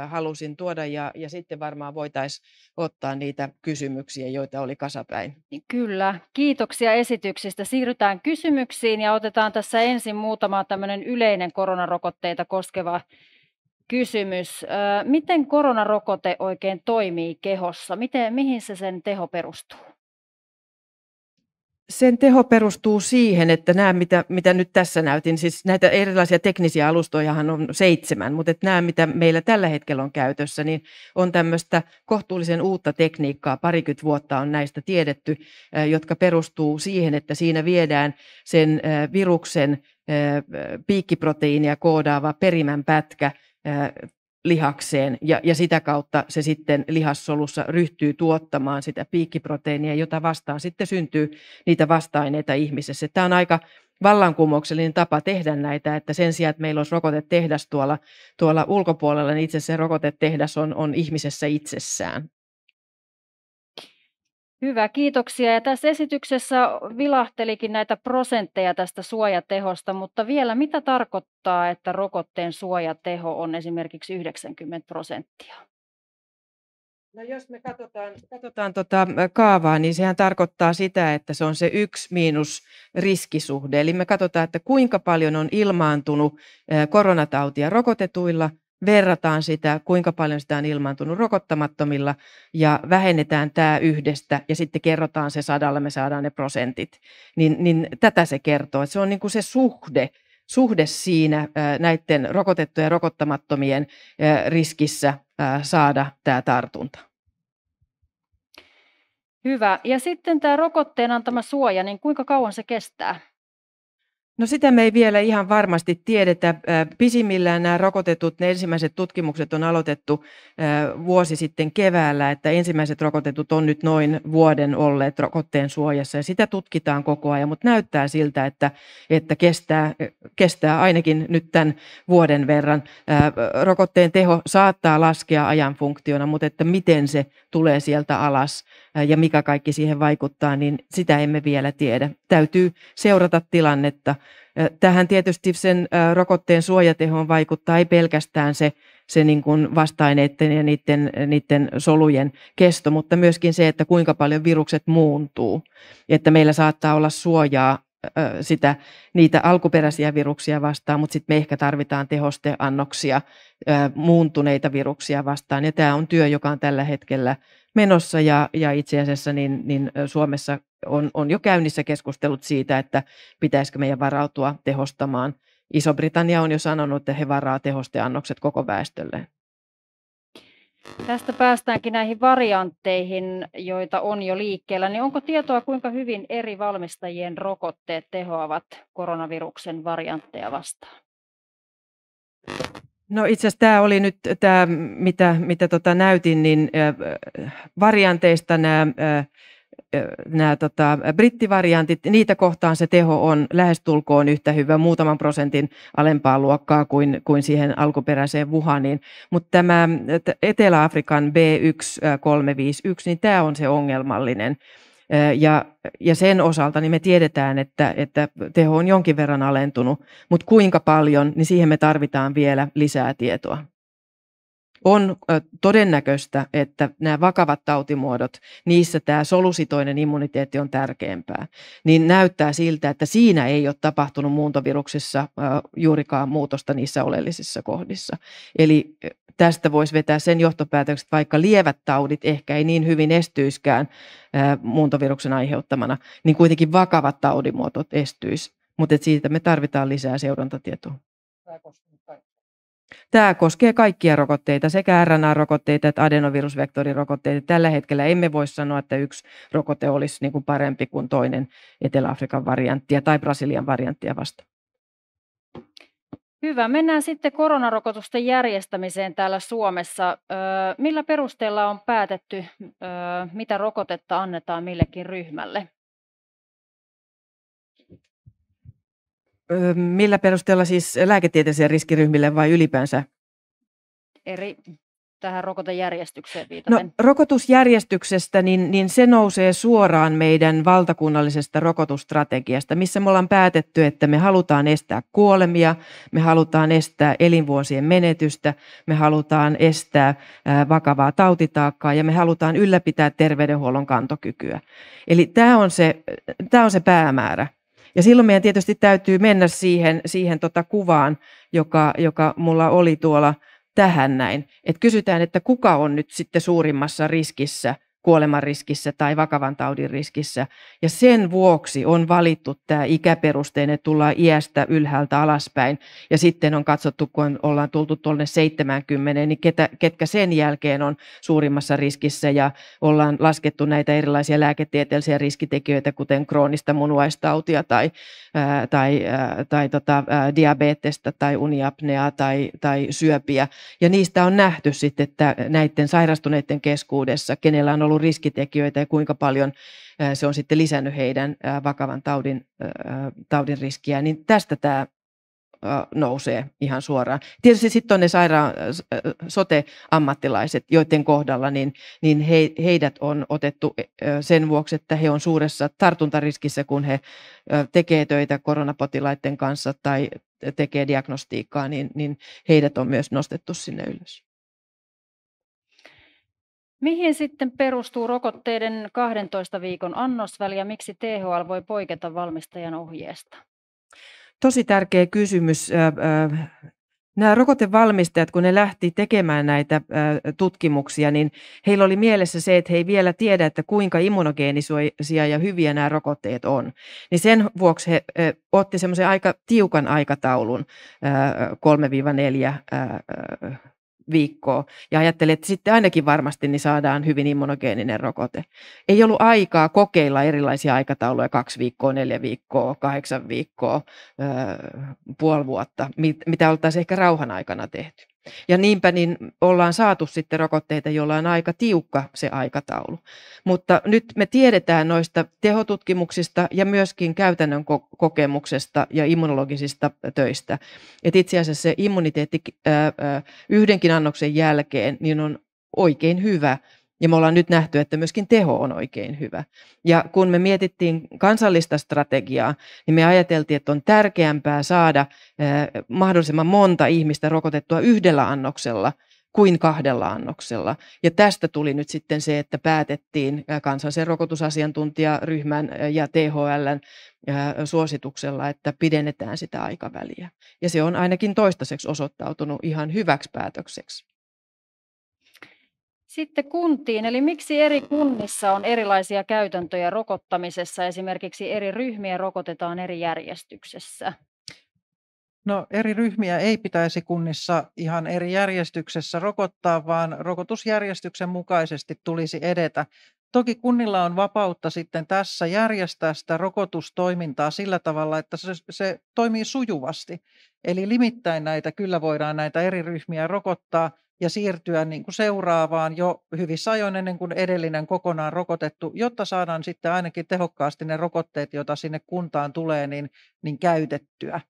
halusin tuoda ja, ja sitten varmaan voitaisiin ottaa niitä kysymyksiä, joita oli kasapäin. Niin kyllä, kiitoksia esityksistä. Siirrytään kysymyksiin ja otetaan tässä ensin muutama tämmöinen yleinen koronarokotteita koskeva kysymys. Miten koronarokote oikein toimii kehossa? Miten, mihin se sen teho perustuu? sen teho perustuu siihen, että nämä, mitä, mitä nyt tässä näytin, siis näitä erilaisia teknisiä alustojahan on seitsemän, mutta että nämä, mitä meillä tällä hetkellä on käytössä, niin on tämmöistä kohtuullisen uutta tekniikkaa, parikymmentä vuotta on näistä tiedetty, jotka perustuu siihen, että siinä viedään sen viruksen piikkiproteiinia koodaava perimän pätkä lihakseen ja, ja sitä kautta se sitten lihassolussa ryhtyy tuottamaan sitä piikkiproteiinia, jota vastaan sitten syntyy niitä vasta-aineita ihmisessä. Tämä on aika vallankumouksellinen tapa tehdä näitä, että sen sijaan, että meillä olisi rokotetehdas tuolla, tuolla ulkopuolella, niin itse asiassa rokotetehdas on, on ihmisessä itsessään. Hyvä, kiitoksia. Ja tässä esityksessä vilahtelikin näitä prosentteja tästä suojatehosta, mutta vielä mitä tarkoittaa, että rokotteen suojateho on esimerkiksi 90 prosenttia? No jos me katsotaan, katsotaan tota kaavaa, niin sehän tarkoittaa sitä, että se on se yksi miinus riskisuhde. Eli me katsotaan, että kuinka paljon on ilmaantunut koronatautia rokotetuilla – verrataan sitä, kuinka paljon sitä on ilmaantunut rokottamattomilla ja vähennetään tämä yhdestä ja sitten kerrotaan se sadalla, me saadaan ne prosentit, niin, niin tätä se kertoo. Että se on niin kuin se suhde, suhde siinä näiden rokotettujen ja rokottamattomien riskissä saada tämä tartunta. Hyvä. Ja sitten tämä rokotteen antama suoja, niin kuinka kauan se kestää? No sitä me ei vielä ihan varmasti tiedetä. Äh, pisimmillään nämä rokotetut, ne ensimmäiset tutkimukset on aloitettu äh, vuosi sitten keväällä, että ensimmäiset rokotetut on nyt noin vuoden olleet rokotteen suojassa ja sitä tutkitaan koko ajan, mutta näyttää siltä, että, että kestää, kestää ainakin nyt tämän vuoden verran. Äh, rokotteen teho saattaa laskea ajan funktiona, mutta että miten se tulee sieltä alas, ja mikä kaikki siihen vaikuttaa, niin sitä emme vielä tiedä. Täytyy seurata tilannetta. Tähän tietysti sen rokotteen suojatehoon vaikuttaa ei pelkästään se, se niin kuin vasta-aineiden ja niiden, niiden solujen kesto, mutta myöskin se, että kuinka paljon virukset muuntuu. Että meillä saattaa olla suojaa sitä, niitä alkuperäisiä viruksia vastaan, mutta sitten me ehkä tarvitaan tehosteannoksia muuntuneita viruksia vastaan. Ja tämä on työ, joka on tällä hetkellä menossa ja, ja itse asiassa niin, niin Suomessa on, on jo käynnissä keskustelut siitä, että pitäisikö meidän varautua tehostamaan. Iso-Britannia on jo sanonut, että he varaa tehosteannokset koko väestölleen. Tästä päästäänkin näihin variantteihin, joita on jo liikkeellä. Niin onko tietoa, kuinka hyvin eri valmistajien rokotteet tehoavat koronaviruksen variantteja vastaan? No itse asiassa tämä oli nyt tämä, mitä, mitä tota näytin, niin varianteista nämä nämä tota, brittivariantit, niitä kohtaan se teho on lähestulkoon yhtä hyvä, muutaman prosentin alempaa luokkaa kuin, kuin siihen alkuperäiseen Wuhaniin. Mutta tämä Etelä-Afrikan B1351, niin tämä on se ongelmallinen. Ja, ja sen osalta niin me tiedetään, että, että teho on jonkin verran alentunut, mutta kuinka paljon, niin siihen me tarvitaan vielä lisää tietoa on todennäköistä, että nämä vakavat tautimuodot, niissä tämä solusitoinen immuniteetti on tärkeämpää, niin näyttää siltä, että siinä ei ole tapahtunut muuntoviruksissa juurikaan muutosta niissä oleellisissa kohdissa. Eli tästä voisi vetää sen johtopäätöksen, että vaikka lievät taudit ehkä ei niin hyvin estyiskään muuntoviruksen aiheuttamana, niin kuitenkin vakavat taudimuodot estyisi. Mutta siitä me tarvitaan lisää seurantatietoa. Tämä Tämä koskee kaikkia rokotteita, sekä RNA-rokotteita että adenovirusvektorirokotteita. Tällä hetkellä emme voi sanoa, että yksi rokote olisi niin kuin parempi kuin toinen Etelä-Afrikan varianttia tai Brasilian varianttia vasta. Hyvä. Mennään sitten koronarokotusten järjestämiseen täällä Suomessa. Millä perusteella on päätetty, mitä rokotetta annetaan millekin ryhmälle? Millä perusteella siis lääketieteeseen riskiryhmille vai ylipäänsä? Eri tähän rokotejärjestykseen no, viitaten. No, rokotusjärjestyksestä, niin, niin se nousee suoraan meidän valtakunnallisesta rokotustrategiasta, missä me ollaan päätetty, että me halutaan estää kuolemia, me halutaan estää elinvuosien menetystä, me halutaan estää vakavaa tautitaakkaa ja me halutaan ylläpitää terveydenhuollon kantokykyä. Eli tämä on se, tämä on se päämäärä. Ja silloin meidän tietysti täytyy mennä siihen, siihen tota kuvaan, joka, joka mulla oli tuolla tähän näin. Et kysytään, että kuka on nyt sitten suurimmassa riskissä – kuoleman riskissä tai vakavan taudin riskissä. Ja sen vuoksi on valittu tämä ikäperusteinen, että tullaan iästä ylhäältä alaspäin. Ja sitten on katsottu, kun ollaan tultu tuonne 70, niin ketä, ketkä sen jälkeen on suurimmassa riskissä. Ja ollaan laskettu näitä erilaisia lääketieteellisiä riskitekijöitä, kuten kroonista munuaistautia tai, ää, tai, ää, tai tota, ää, diabetesta tai uniapnea tai, tai syöpiä. Ja niistä on nähty sitten, että näiden sairastuneiden keskuudessa, kenellä on ollut ollut riskitekijöitä ja kuinka paljon se on sitten lisännyt heidän vakavan taudin, taudin riskiä, niin tästä tämä nousee ihan suoraan. Tietysti sitten on ne sairaan, sote-ammattilaiset, joiden kohdalla niin, niin he, heidät on otettu e, sen vuoksi, että he on suuressa tartuntariskissä, kun he tekevät töitä koronapotilaiden kanssa tai tekee diagnostiikkaa, niin, niin heidät on myös nostettu sinne ylös. Mihin sitten perustuu rokotteiden 12 viikon annosväli ja miksi THL voi poiketa valmistajan ohjeesta? Tosi tärkeä kysymys. Nämä rokotevalmistajat, kun ne lähti tekemään näitä tutkimuksia, niin heillä oli mielessä se, että he ei vielä tiedä, että kuinka immunogeenisia ja hyviä nämä rokotteet on. Niin sen vuoksi he otti semmoisen aika tiukan aikataulun 3-4 viikkoa ja ajattelin, että sitten ainakin varmasti niin saadaan hyvin immunogeeninen rokote. Ei ollut aikaa kokeilla erilaisia aikatauluja, kaksi viikkoa, neljä viikkoa, kahdeksan viikkoa, öö, puoli vuotta, mitä oltaisiin ehkä rauhan aikana tehty. Ja niinpä niin ollaan saatu sitten rokotteita, jolla on aika tiukka se aikataulu. Mutta nyt me tiedetään noista tehotutkimuksista ja myöskin käytännön kokemuksesta ja immunologisista töistä. Et itse asiassa se immuniteetti äh, äh, yhdenkin annoksen jälkeen niin on oikein hyvä – ja me ollaan nyt nähty, että myöskin teho on oikein hyvä. Ja kun me mietittiin kansallista strategiaa, niin me ajateltiin, että on tärkeämpää saada eh, mahdollisimman monta ihmistä rokotettua yhdellä annoksella kuin kahdella annoksella. Ja tästä tuli nyt sitten se, että päätettiin eh, kansallisen rokotusasiantuntijaryhmän eh, ja THLn suosituksella, että pidennetään sitä aikaväliä. Ja se on ainakin toistaiseksi osoittautunut ihan hyväksi päätökseksi. Sitten kuntiin, eli miksi eri kunnissa on erilaisia käytäntöjä rokottamisessa, esimerkiksi eri ryhmiä rokotetaan eri järjestyksessä? No eri ryhmiä ei pitäisi kunnissa ihan eri järjestyksessä rokottaa, vaan rokotusjärjestyksen mukaisesti tulisi edetä. Toki kunnilla on vapautta sitten tässä järjestää sitä rokotustoimintaa sillä tavalla, että se, se toimii sujuvasti. Eli limittäin näitä kyllä voidaan näitä eri ryhmiä rokottaa, ja siirtyä niin kuin seuraavaan jo hyvissä ajoin ennen kuin edellinen kokonaan rokotettu, jotta saadaan sitten ainakin tehokkaasti ne rokotteet, joita sinne kuntaan tulee, niin, niin käytettyä.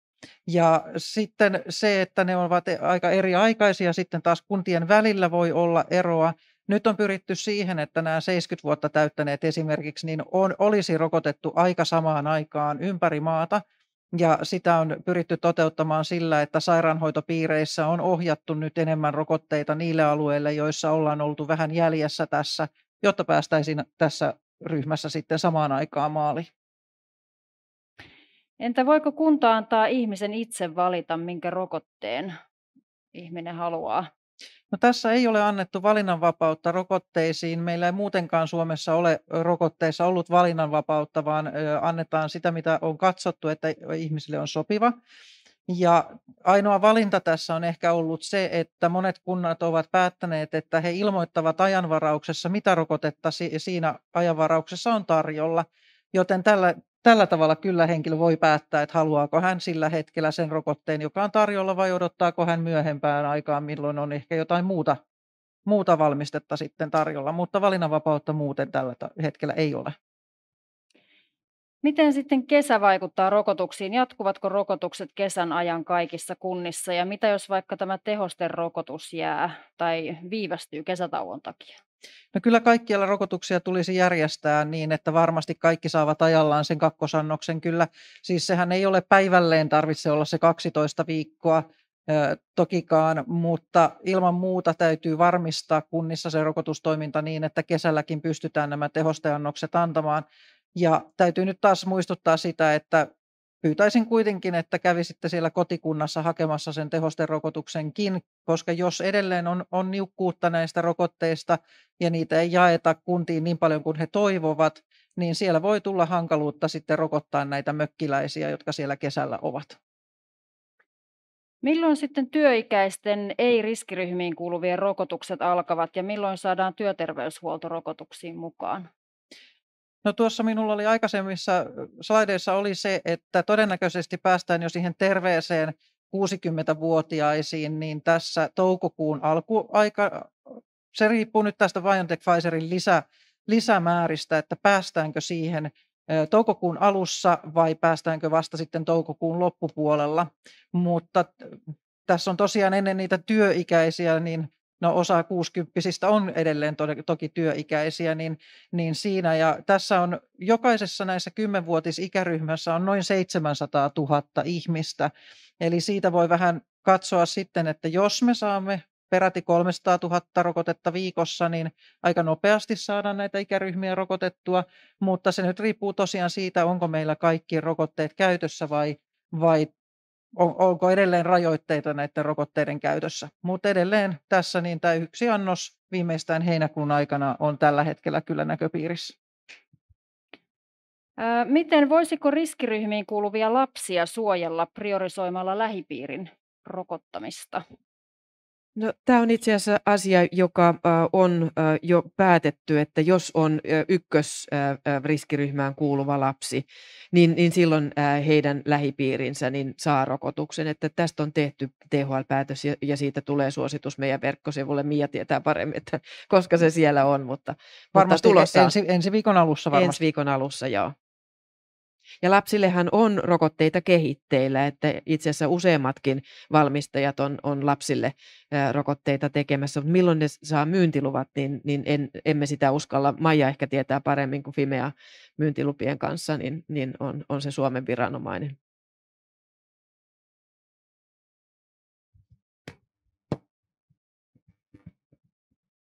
Ja sitten se, että ne ovat e, aika eri aikaisia, sitten taas kuntien välillä voi olla eroa. Nyt on pyritty siihen, että nämä 70 vuotta täyttäneet esimerkiksi, niin on, olisi rokotettu aika samaan aikaan ympäri maata – ja sitä on pyritty toteuttamaan sillä, että sairaanhoitopiireissä on ohjattu nyt enemmän rokotteita niille alueille, joissa ollaan oltu vähän jäljessä tässä, jotta päästäisiin tässä ryhmässä sitten samaan aikaan maaliin. Entä voiko kunta antaa ihmisen itse valita, minkä rokotteen ihminen haluaa No tässä ei ole annettu valinnanvapautta rokotteisiin. Meillä ei muutenkaan Suomessa ole rokotteissa ollut valinnanvapautta, vaan annetaan sitä, mitä on katsottu, että ihmisille on sopiva. Ja ainoa valinta tässä on ehkä ollut se, että monet kunnat ovat päättäneet, että he ilmoittavat ajanvarauksessa, mitä rokotetta siinä ajanvarauksessa on tarjolla. Joten tällä tällä tavalla kyllä henkilö voi päättää, että haluaako hän sillä hetkellä sen rokotteen, joka on tarjolla, vai odottaako hän myöhempään aikaan, milloin on ehkä jotain muuta, muuta valmistetta sitten tarjolla. Mutta valinnanvapautta muuten tällä hetkellä ei ole. Miten sitten kesä vaikuttaa rokotuksiin? Jatkuvatko rokotukset kesän ajan kaikissa kunnissa? Ja mitä jos vaikka tämä tehosten rokotus jää tai viivästyy kesätauon takia? No kyllä kaikkialla rokotuksia tulisi järjestää niin, että varmasti kaikki saavat ajallaan sen kakkosannoksen. Kyllä, siis sehän ei ole päivälleen tarvitse olla se 12 viikkoa tokikaan, mutta ilman muuta täytyy varmistaa kunnissa se rokotustoiminta niin, että kesälläkin pystytään nämä tehosteannokset antamaan. Ja täytyy nyt taas muistuttaa sitä, että pyytäisin kuitenkin, että kävisitte siellä kotikunnassa hakemassa sen tehosterokotuksenkin, koska jos edelleen on, on niukkuutta näistä rokotteista ja niitä ei jaeta kuntiin niin paljon kuin he toivovat, niin siellä voi tulla hankaluutta sitten rokottaa näitä mökkiläisiä, jotka siellä kesällä ovat. Milloin sitten työikäisten ei-riskiryhmiin kuuluvien rokotukset alkavat ja milloin saadaan työterveyshuoltorokotuksiin rokotuksiin mukaan? No tuossa minulla oli aikaisemmissa slaideissa oli se, että todennäköisesti päästään jo siihen terveeseen 60-vuotiaisiin, niin tässä toukokuun alkuaika, se riippuu nyt tästä BioNTech Pfizerin lisä, lisämääristä, että päästäänkö siihen toukokuun alussa vai päästäänkö vasta sitten toukokuun loppupuolella. Mutta tässä on tosiaan ennen niitä työikäisiä, niin no osa 60 on edelleen to, toki työikäisiä, niin, niin siinä ja tässä on jokaisessa näissä kymmenvuotisikäryhmässä on noin 700 000 ihmistä. Eli siitä voi vähän katsoa sitten, että jos me saamme peräti 300 000 rokotetta viikossa, niin aika nopeasti saadaan näitä ikäryhmiä rokotettua, mutta se nyt riippuu tosiaan siitä, onko meillä kaikki rokotteet käytössä vai, vai onko edelleen rajoitteita näiden rokotteiden käytössä. Mutta edelleen tässä niin tämä yksi annos viimeistään heinäkuun aikana on tällä hetkellä kyllä näköpiirissä. Miten voisiko riskiryhmiin kuuluvia lapsia suojella priorisoimalla lähipiirin rokottamista? No, tämä on itse asiassa asia, joka äh, on äh, jo päätetty, että jos on ykkösriskiryhmään kuuluva lapsi, niin, niin silloin äh, heidän lähipiirinsä niin saa rokotuksen. Että tästä on tehty THL-päätös ja siitä tulee suositus meidän verkkosivulle. Mia tietää paremmin, että koska se siellä on, mutta varmasti mutta tulossa. Ensi, ensi viikon alussa varmasti. Ensi viikon alussa, joo. Ja lapsillehan on rokotteita kehitteillä, että itse asiassa useammatkin valmistajat on, on lapsille rokotteita tekemässä, mutta milloin ne saa myyntiluvat, niin, niin en, emme sitä uskalla. Maija ehkä tietää paremmin kuin Fimea myyntilupien kanssa, niin, niin on, on se Suomen viranomainen.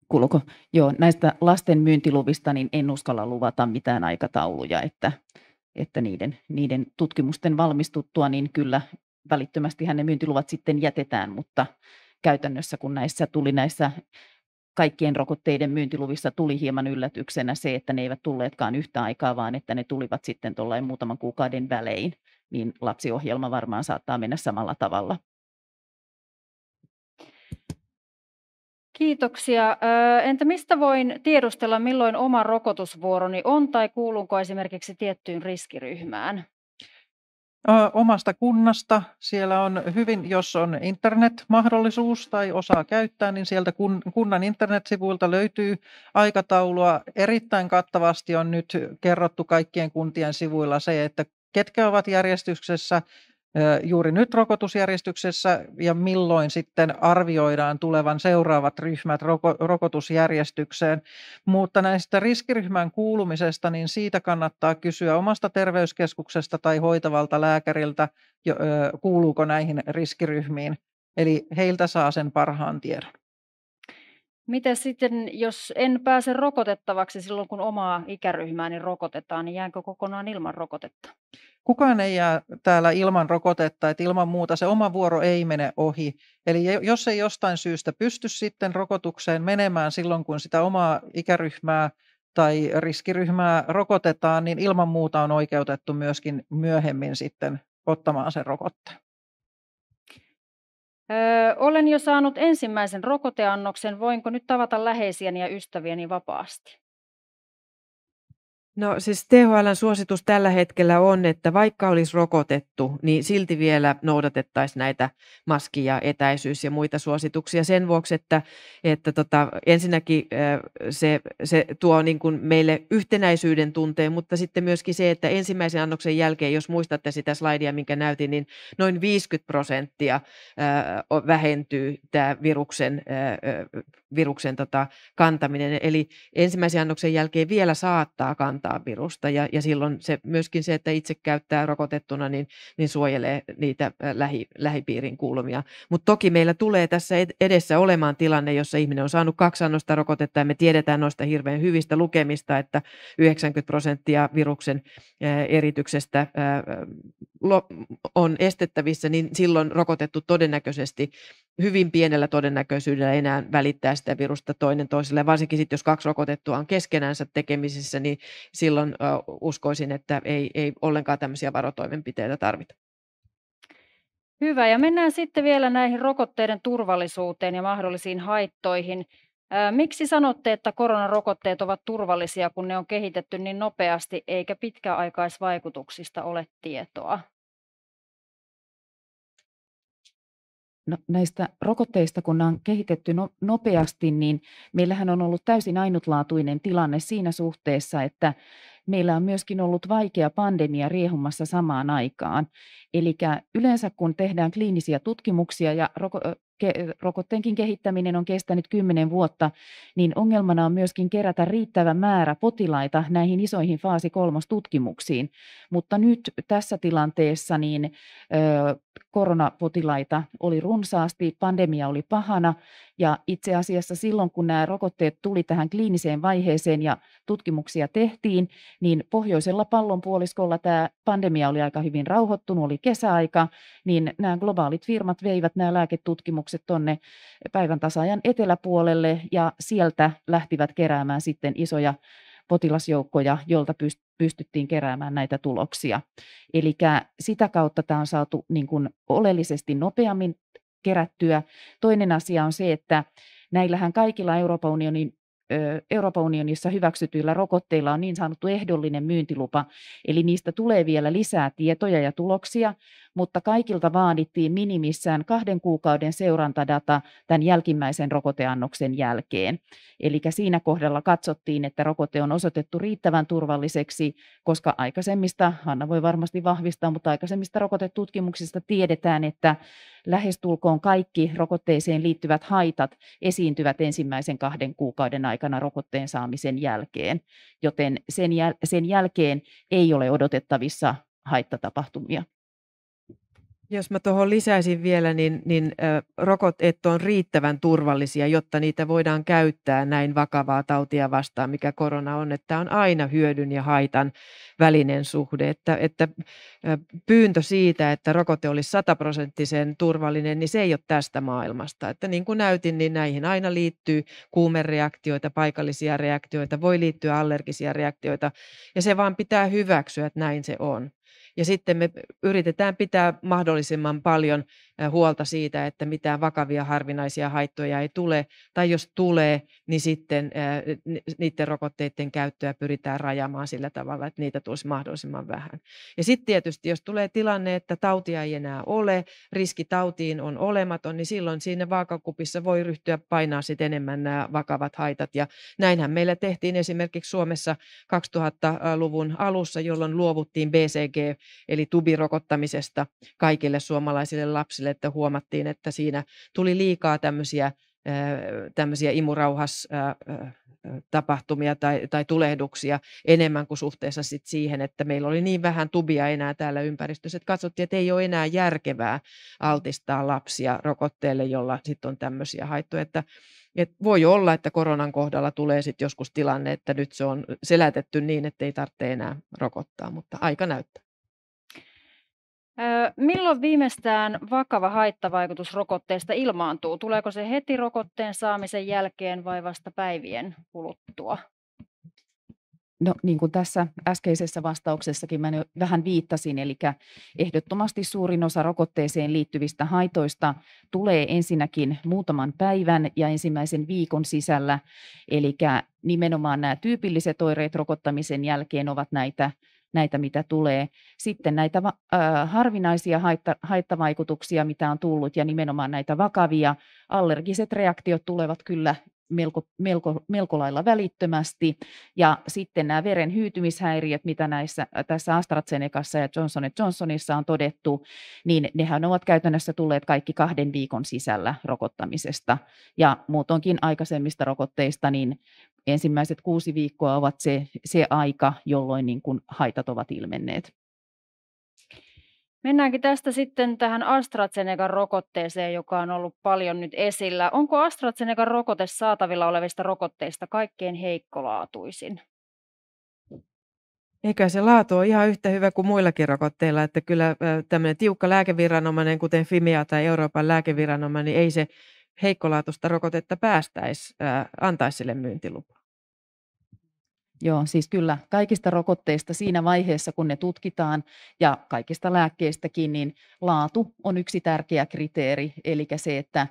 Kuuluko? Joo, näistä lasten myyntiluvista niin en uskalla luvata mitään aikatauluja, että että niiden, niiden tutkimusten valmistuttua, niin kyllä välittömästi ne myyntiluvat sitten jätetään, mutta käytännössä kun näissä tuli näissä kaikkien rokotteiden myyntiluvissa tuli hieman yllätyksenä se, että ne eivät tulleetkaan yhtä aikaa, vaan että ne tulivat sitten tuollain muutaman kuukauden välein, niin lapsiohjelma varmaan saattaa mennä samalla tavalla Kiitoksia. Entä mistä voin tiedustella, milloin oma rokotusvuoroni on tai kuulunko esimerkiksi tiettyyn riskiryhmään? omasta kunnasta. Siellä on hyvin, jos on internetmahdollisuus tai osaa käyttää, niin sieltä kunnan internetsivuilta löytyy aikataulua. Erittäin kattavasti on nyt kerrottu kaikkien kuntien sivuilla se, että ketkä ovat järjestyksessä, juuri nyt rokotusjärjestyksessä ja milloin sitten arvioidaan tulevan seuraavat ryhmät roko- rokotusjärjestykseen. Mutta näistä riskiryhmään kuulumisesta, niin siitä kannattaa kysyä omasta terveyskeskuksesta tai hoitavalta lääkäriltä, kuuluuko näihin riskiryhmiin. Eli heiltä saa sen parhaan tiedon. Mitä sitten, jos en pääse rokotettavaksi silloin, kun omaa ikäryhmääni rokotetaan, niin jäänkö kokonaan ilman rokotetta? kukaan ei jää täällä ilman rokotetta, että ilman muuta se oma vuoro ei mene ohi. Eli jos ei jostain syystä pysty sitten rokotukseen menemään silloin, kun sitä omaa ikäryhmää tai riskiryhmää rokotetaan, niin ilman muuta on oikeutettu myöskin myöhemmin sitten ottamaan sen rokotteen. olen jo saanut ensimmäisen rokoteannoksen. Voinko nyt tavata läheisiäni ja ystäviäni vapaasti? No siis THLn suositus tällä hetkellä on, että vaikka olisi rokotettu, niin silti vielä noudatettaisiin näitä maski- ja etäisyys- ja muita suosituksia sen vuoksi, että, että tota, ensinnäkin se, se tuo niin kuin meille yhtenäisyyden tunteen, mutta sitten myöskin se, että ensimmäisen annoksen jälkeen, jos muistatte sitä slaidia, minkä näytin, niin noin 50 prosenttia vähentyy tämä viruksen, viruksen tota kantaminen. Eli ensimmäisen annoksen jälkeen vielä saattaa kantaa kantaa virusta. Ja, ja silloin se, myöskin se, että itse käyttää rokotettuna, niin, niin suojelee niitä lähi, lähipiirin kuulumia. Mutta toki meillä tulee tässä edessä olemaan tilanne, jossa ihminen on saanut kaksi annosta rokotetta ja me tiedetään noista hirveän hyvistä lukemista, että 90 prosenttia viruksen erityksestä on estettävissä, niin silloin rokotettu todennäköisesti hyvin pienellä todennäköisyydellä enää välittää sitä virusta toinen toiselle. Varsinkin sitten, jos kaksi rokotettua on keskenänsä tekemisissä, niin silloin uskoisin, että ei, ei ollenkaan tämmöisiä varotoimenpiteitä tarvita. Hyvä, ja mennään sitten vielä näihin rokotteiden turvallisuuteen ja mahdollisiin haittoihin. Miksi sanotte, että koronarokotteet ovat turvallisia, kun ne on kehitetty niin nopeasti eikä pitkäaikaisvaikutuksista ole tietoa? No, näistä rokotteista, kun ne on kehitetty no, nopeasti, niin meillähän on ollut täysin ainutlaatuinen tilanne siinä suhteessa, että meillä on myöskin ollut vaikea pandemia riehumassa samaan aikaan. Eli yleensä kun tehdään kliinisiä tutkimuksia ja roko- ke- rokotteenkin kehittäminen on kestänyt 10 vuotta, niin ongelmana on myöskin kerätä riittävä määrä potilaita näihin isoihin faasi tutkimuksiin. Mutta nyt tässä tilanteessa niin ö, koronapotilaita oli runsaasti, pandemia oli pahana ja itse asiassa silloin, kun nämä rokotteet tuli tähän kliiniseen vaiheeseen ja tutkimuksia tehtiin, niin pohjoisella pallonpuoliskolla tämä pandemia oli aika hyvin rauhoittunut, oli kesäaika, niin nämä globaalit firmat veivät nämä lääketutkimukset rakennukset tuonne päivän tasaajan eteläpuolelle ja sieltä lähtivät keräämään sitten isoja potilasjoukkoja, jolta pystyttiin keräämään näitä tuloksia. Eli sitä kautta tämä on saatu niin kuin oleellisesti nopeammin kerättyä. Toinen asia on se, että näillähän kaikilla Euroopan unionin Euroopan unionissa hyväksytyillä rokotteilla on niin sanottu ehdollinen myyntilupa, eli niistä tulee vielä lisää tietoja ja tuloksia, mutta kaikilta vaadittiin minimissään kahden kuukauden seurantadata tämän jälkimmäisen rokoteannoksen jälkeen. Eli siinä kohdalla katsottiin, että rokote on osoitettu riittävän turvalliseksi, koska aikaisemmista, Hanna voi varmasti vahvistaa, mutta aikaisemmista rokotetutkimuksista tiedetään, että lähestulkoon kaikki rokotteeseen liittyvät haitat esiintyvät ensimmäisen kahden kuukauden aikana rokotteen saamisen jälkeen, joten sen, jäl- sen jälkeen ei ole odotettavissa haittatapahtumia. Jos mä tuohon lisäisin vielä, niin, niin rokotteet on riittävän turvallisia, jotta niitä voidaan käyttää näin vakavaa tautia vastaan, mikä korona on. Että on aina hyödyn ja haitan välinen suhde. Että, että pyyntö siitä, että rokote olisi sataprosenttisen turvallinen, niin se ei ole tästä maailmasta. Että niin kuin näytin, niin näihin aina liittyy kuumereaktioita, paikallisia reaktioita, voi liittyä allergisia reaktioita. Ja se vaan pitää hyväksyä, että näin se on. Ja sitten me yritetään pitää mahdollisimman paljon huolta siitä, että mitään vakavia harvinaisia haittoja ei tule, tai jos tulee, niin sitten niiden rokotteiden käyttöä pyritään rajaamaan sillä tavalla, että niitä tulisi mahdollisimman vähän. Ja sitten tietysti, jos tulee tilanne, että tautia ei enää ole, riski tautiin on olematon, niin silloin siinä vaakakupissa voi ryhtyä painaa sitten enemmän nämä vakavat haitat. Ja näinhän meillä tehtiin esimerkiksi Suomessa 2000-luvun alussa, jolloin luovuttiin BCG, eli tubirokottamisesta kaikille suomalaisille lapsille että huomattiin, että siinä tuli liikaa tämmöisiä, tämmöisiä imurauhas tapahtumia tai, tai tulehduksia enemmän kuin suhteessa sit siihen, että meillä oli niin vähän tubia enää täällä ympäristössä, että katsottiin, että ei ole enää järkevää altistaa lapsia rokotteelle, jolla sitten on tämmöisiä haittoja. Että, et voi olla, että koronan kohdalla tulee sitten joskus tilanne, että nyt se on selätetty niin, että ei tarvitse enää rokottaa, mutta aika näyttää. Milloin viimeistään vakava haittavaikutus rokotteesta ilmaantuu? Tuleeko se heti rokotteen saamisen jälkeen vai vasta päivien kuluttua? No niin kuin tässä äskeisessä vastauksessakin mä vähän viittasin, eli ehdottomasti suurin osa rokotteeseen liittyvistä haitoista tulee ensinnäkin muutaman päivän ja ensimmäisen viikon sisällä, eli nimenomaan nämä tyypilliset oireet rokottamisen jälkeen ovat näitä näitä, mitä tulee. Sitten näitä äh, harvinaisia haitta, haittavaikutuksia, mitä on tullut, ja nimenomaan näitä vakavia allergiset reaktiot tulevat kyllä melko, melko, melko lailla välittömästi. Ja sitten nämä veren hyytymishäiriöt, mitä näissä, äh, tässä AstraZenecassa ja Johnson Johnsonissa on todettu, niin nehän ovat käytännössä tulleet kaikki kahden viikon sisällä rokottamisesta. Ja muutoinkin aikaisemmista rokotteista, niin ensimmäiset kuusi viikkoa ovat se, se aika, jolloin niin kuin haitat ovat ilmenneet. Mennäänkin tästä sitten tähän AstraZenecan rokotteeseen, joka on ollut paljon nyt esillä. Onko AstraZenecan rokote saatavilla olevista rokotteista kaikkein heikkolaatuisin? Eikä se laatu ole ihan yhtä hyvä kuin muillakin rokotteilla, että kyllä tämmöinen tiukka lääkeviranomainen, kuten FIMIA tai Euroopan lääkeviranomainen, niin ei se heikkolaatuista rokotetta päästäisi, antaisi sille myyntilupaa. Joo, siis kyllä kaikista rokotteista siinä vaiheessa, kun ne tutkitaan ja kaikista lääkkeistäkin, niin laatu on yksi tärkeä kriteeri, eli se, että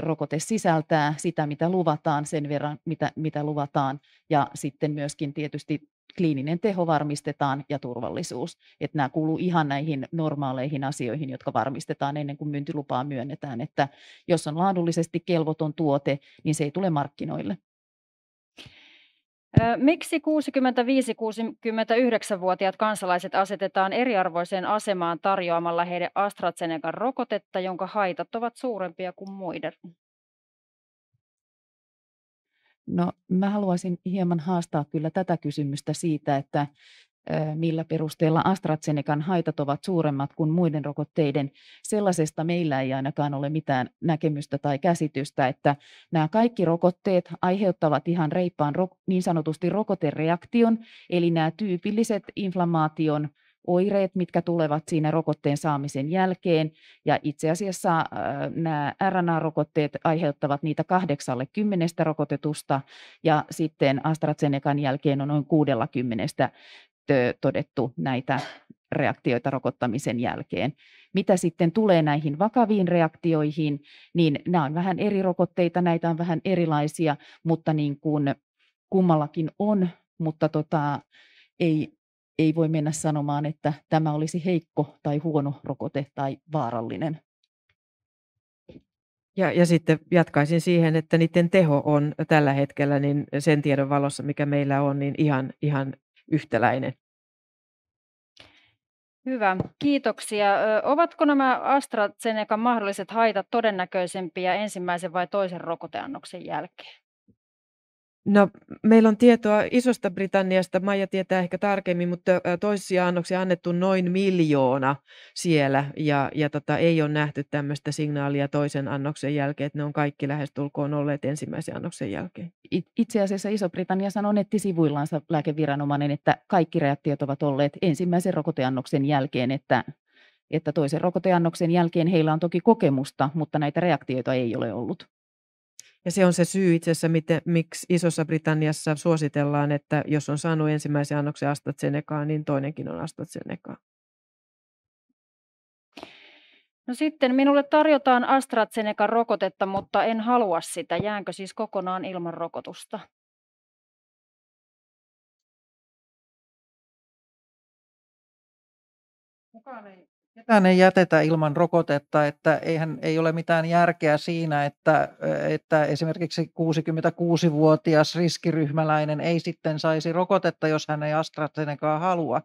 rokote sisältää sitä, mitä luvataan, sen verran, mitä, mitä luvataan, ja sitten myöskin tietysti kliininen teho varmistetaan ja turvallisuus. Että nämä kuuluu ihan näihin normaaleihin asioihin, jotka varmistetaan ennen kuin myyntilupaa myönnetään, että jos on laadullisesti kelvoton tuote, niin se ei tule markkinoille. Miksi 65-69-vuotiaat kansalaiset asetetaan eriarvoiseen asemaan tarjoamalla heidän AstraZenecan rokotetta, jonka haitat ovat suurempia kuin muiden? No, mä haluaisin hieman haastaa kyllä tätä kysymystä siitä, että millä perusteella AstraZenecan haitat ovat suuremmat kuin muiden rokotteiden. Sellaisesta meillä ei ainakaan ole mitään näkemystä tai käsitystä, että nämä kaikki rokotteet aiheuttavat ihan reippaan niin sanotusti rokotereaktion, eli nämä tyypilliset inflammaation oireet, mitkä tulevat siinä rokotteen saamisen jälkeen. Ja itse asiassa nämä RNA-rokotteet aiheuttavat niitä 80 rokotetusta ja sitten AstraZenecan jälkeen on noin 60 todettu näitä reaktioita rokottamisen jälkeen. Mitä sitten tulee näihin vakaviin reaktioihin, niin nämä on vähän eri rokotteita, näitä on vähän erilaisia, mutta niin kuin kummallakin on, mutta tota, ei, ei voi mennä sanomaan, että tämä olisi heikko tai huono rokote tai vaarallinen. Ja, ja sitten jatkaisin siihen, että niiden teho on tällä hetkellä niin sen tiedon valossa, mikä meillä on, niin ihan, ihan yhtäläinen. Hyvä, kiitoksia. Ovatko nämä AstraZenecan mahdolliset haitat todennäköisempiä ensimmäisen vai toisen rokoteannoksen jälkeen? No, meillä on tietoa Isosta Britanniasta, Maija tietää ehkä tarkemmin, mutta toisia annoksia annettu noin miljoona siellä ja, ja tota, ei ole nähty tämmöistä signaalia toisen annoksen jälkeen, että ne on kaikki lähestulkoon olleet ensimmäisen annoksen jälkeen. Itse asiassa Iso-Britannia sanoo nettisivuillansa lääkeviranomainen, että kaikki reaktiot ovat olleet ensimmäisen rokoteannoksen jälkeen, että, että toisen rokoteannoksen jälkeen heillä on toki kokemusta, mutta näitä reaktioita ei ole ollut. Ja se on se syy itse asiassa, miten, miksi Isossa Britanniassa suositellaan, että jos on saanut ensimmäisen annoksen AstraZenecaa, niin toinenkin on AstraZenecaa. No sitten minulle tarjotaan AstraZeneca-rokotetta, mutta en halua sitä. Jäänkö siis kokonaan ilman rokotusta? Kukaan ei ketään ei jätetä ilman rokotetta, että eihän ei ole mitään järkeä siinä, että, että esimerkiksi 66-vuotias riskiryhmäläinen ei sitten saisi rokotetta, jos hän ei AstraZenecaa halua.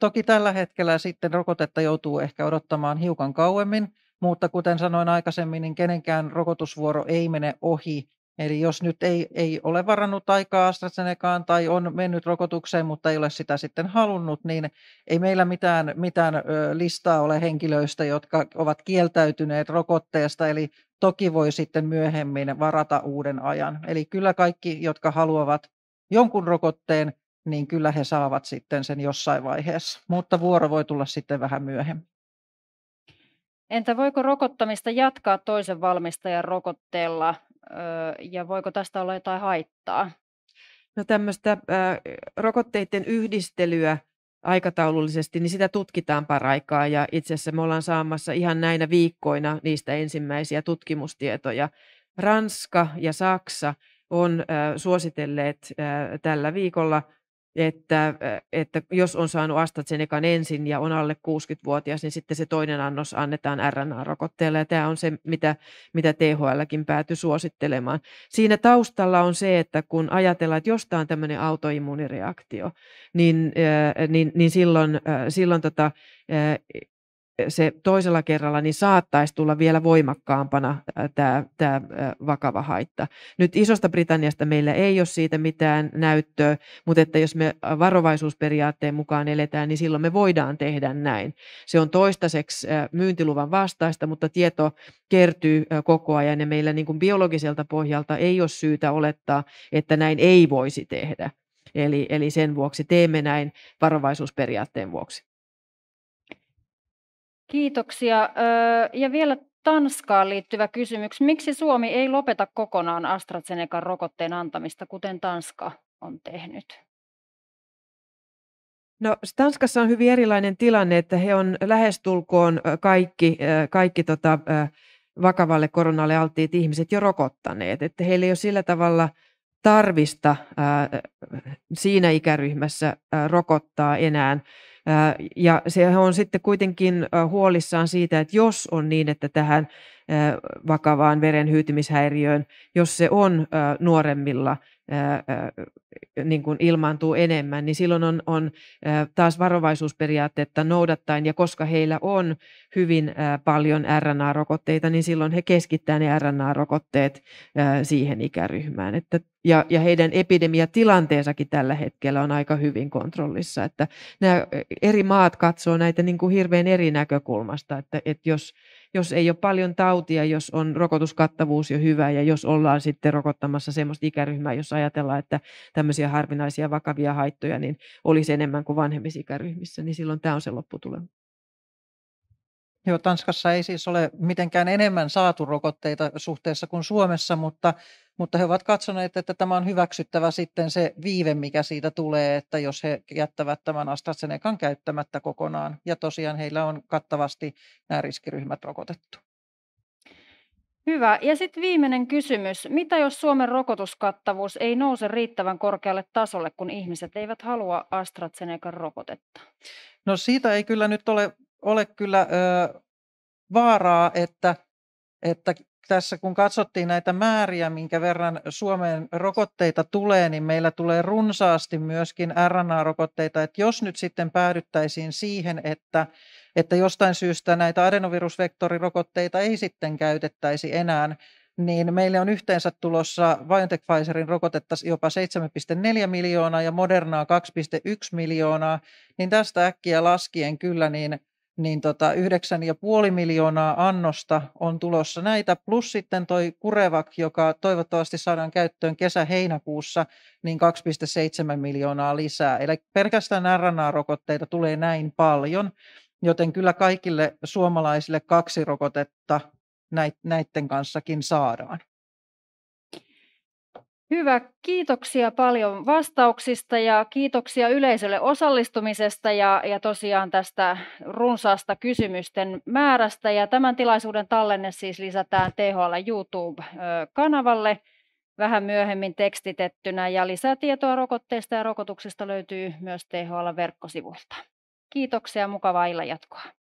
Toki tällä hetkellä sitten rokotetta joutuu ehkä odottamaan hiukan kauemmin, mutta kuten sanoin aikaisemmin, niin kenenkään rokotusvuoro ei mene ohi Eli jos nyt ei, ei ole varannut aikaa AstraZenecaan tai on mennyt rokotukseen, mutta ei ole sitä sitten halunnut, niin ei meillä mitään, mitään listaa ole henkilöistä, jotka ovat kieltäytyneet rokotteesta. Eli toki voi sitten myöhemmin varata uuden ajan. Eli kyllä kaikki, jotka haluavat jonkun rokotteen, niin kyllä he saavat sitten sen jossain vaiheessa. Mutta vuoro voi tulla sitten vähän myöhemmin. Entä voiko rokottamista jatkaa toisen valmistajan rokotteella ja voiko tästä olla jotain haittaa? No tämmöistä äh, rokotteiden yhdistelyä aikataulullisesti, niin sitä tutkitaan paraikaa ja itse asiassa me ollaan saamassa ihan näinä viikkoina niistä ensimmäisiä tutkimustietoja. Ranska ja Saksa on äh, suositelleet äh, tällä viikolla että, että jos on saanut AstraZenecan ensin ja on alle 60-vuotias, niin sitten se toinen annos annetaan RNA-rokotteella, ja tämä on se, mitä, mitä THLkin päätyi suosittelemaan. Siinä taustalla on se, että kun ajatellaan, että jostain on tämmöinen autoimmunireaktio, niin, niin, niin silloin, silloin tota, se toisella kerralla, niin saattaisi tulla vielä voimakkaampana tämä, tämä vakava haitta. Nyt Isosta Britanniasta meillä ei ole siitä mitään näyttöä, mutta että jos me varovaisuusperiaatteen mukaan eletään, niin silloin me voidaan tehdä näin. Se on toistaiseksi myyntiluvan vastaista, mutta tieto kertyy koko ajan ja meillä niin kuin biologiselta pohjalta ei ole syytä olettaa, että näin ei voisi tehdä. Eli, eli sen vuoksi teemme näin varovaisuusperiaatteen vuoksi. Kiitoksia. Öö, ja vielä Tanskaan liittyvä kysymys. Miksi Suomi ei lopeta kokonaan AstraZenecan rokotteen antamista, kuten Tanska on tehnyt? No, Tanskassa on hyvin erilainen tilanne, että he on lähestulkoon kaikki, kaikki tota, vakavalle koronalle alttiit ihmiset jo rokottaneet. Että heillä ei ole sillä tavalla tarvista siinä ikäryhmässä rokottaa enää ja se on sitten kuitenkin huolissaan siitä, että jos on niin, että tähän vakavaan verenhyytymishäiriöön, jos se on nuoremmilla niin kuin ilmaantuu enemmän, niin silloin on, on taas varovaisuusperiaatteetta noudattaen, ja koska heillä on hyvin paljon RNA-rokotteita, niin silloin he keskittävät ne RNA-rokotteet siihen ikäryhmään. Että, ja, ja heidän epidemiatilanteensakin tällä hetkellä on aika hyvin kontrollissa. Että nämä eri maat katsoo näitä niin kuin hirveän eri näkökulmasta, että, että jos jos ei ole paljon tautia, jos on rokotuskattavuus jo hyvä ja jos ollaan sitten rokottamassa sellaista ikäryhmää, jos ajatellaan, että tämmöisiä harvinaisia vakavia haittoja niin olisi enemmän kuin vanhemmissa ikäryhmissä, niin silloin tämä on se lopputulema. Joo, Tanskassa ei siis ole mitenkään enemmän saatu rokotteita suhteessa kuin Suomessa, mutta, mutta he ovat katsoneet, että tämä on hyväksyttävä sitten se viive, mikä siitä tulee, että jos he jättävät tämän AstraZenecan käyttämättä kokonaan. Ja tosiaan heillä on kattavasti nämä riskiryhmät rokotettu. Hyvä. Ja sitten viimeinen kysymys. Mitä jos Suomen rokotuskattavuus ei nouse riittävän korkealle tasolle, kun ihmiset eivät halua AstraZenecan rokotetta? No siitä ei kyllä nyt ole ole kyllä ö, vaaraa, että, että tässä kun katsottiin näitä määriä, minkä verran Suomeen rokotteita tulee, niin meillä tulee runsaasti myöskin RNA-rokotteita. Että jos nyt sitten päädyttäisiin siihen, että, että jostain syystä näitä adenovirusvektorirokotteita ei sitten käytettäisi enää, niin meille on yhteensä tulossa BioNTech Pfizerin rokotetta jopa 7,4 miljoonaa ja Modernaa 2,1 miljoonaa, niin tästä äkkiä laskien kyllä niin niin tota 9,5 miljoonaa annosta on tulossa näitä, plus sitten toi Kurevak, joka toivottavasti saadaan käyttöön kesä-heinäkuussa, niin 2,7 miljoonaa lisää. Eli pelkästään RNA-rokotteita tulee näin paljon, joten kyllä kaikille suomalaisille kaksi rokotetta näiden kanssakin saadaan. Hyvä, kiitoksia paljon vastauksista ja kiitoksia yleisölle osallistumisesta ja, ja tosiaan tästä runsaasta kysymysten määrästä. Ja tämän tilaisuuden tallenne siis lisätään THL YouTube-kanavalle vähän myöhemmin tekstitettynä ja lisää tietoa rokotteista ja rokotuksista löytyy myös THL-verkkosivuilta. Kiitoksia, mukavaa illan jatkoa.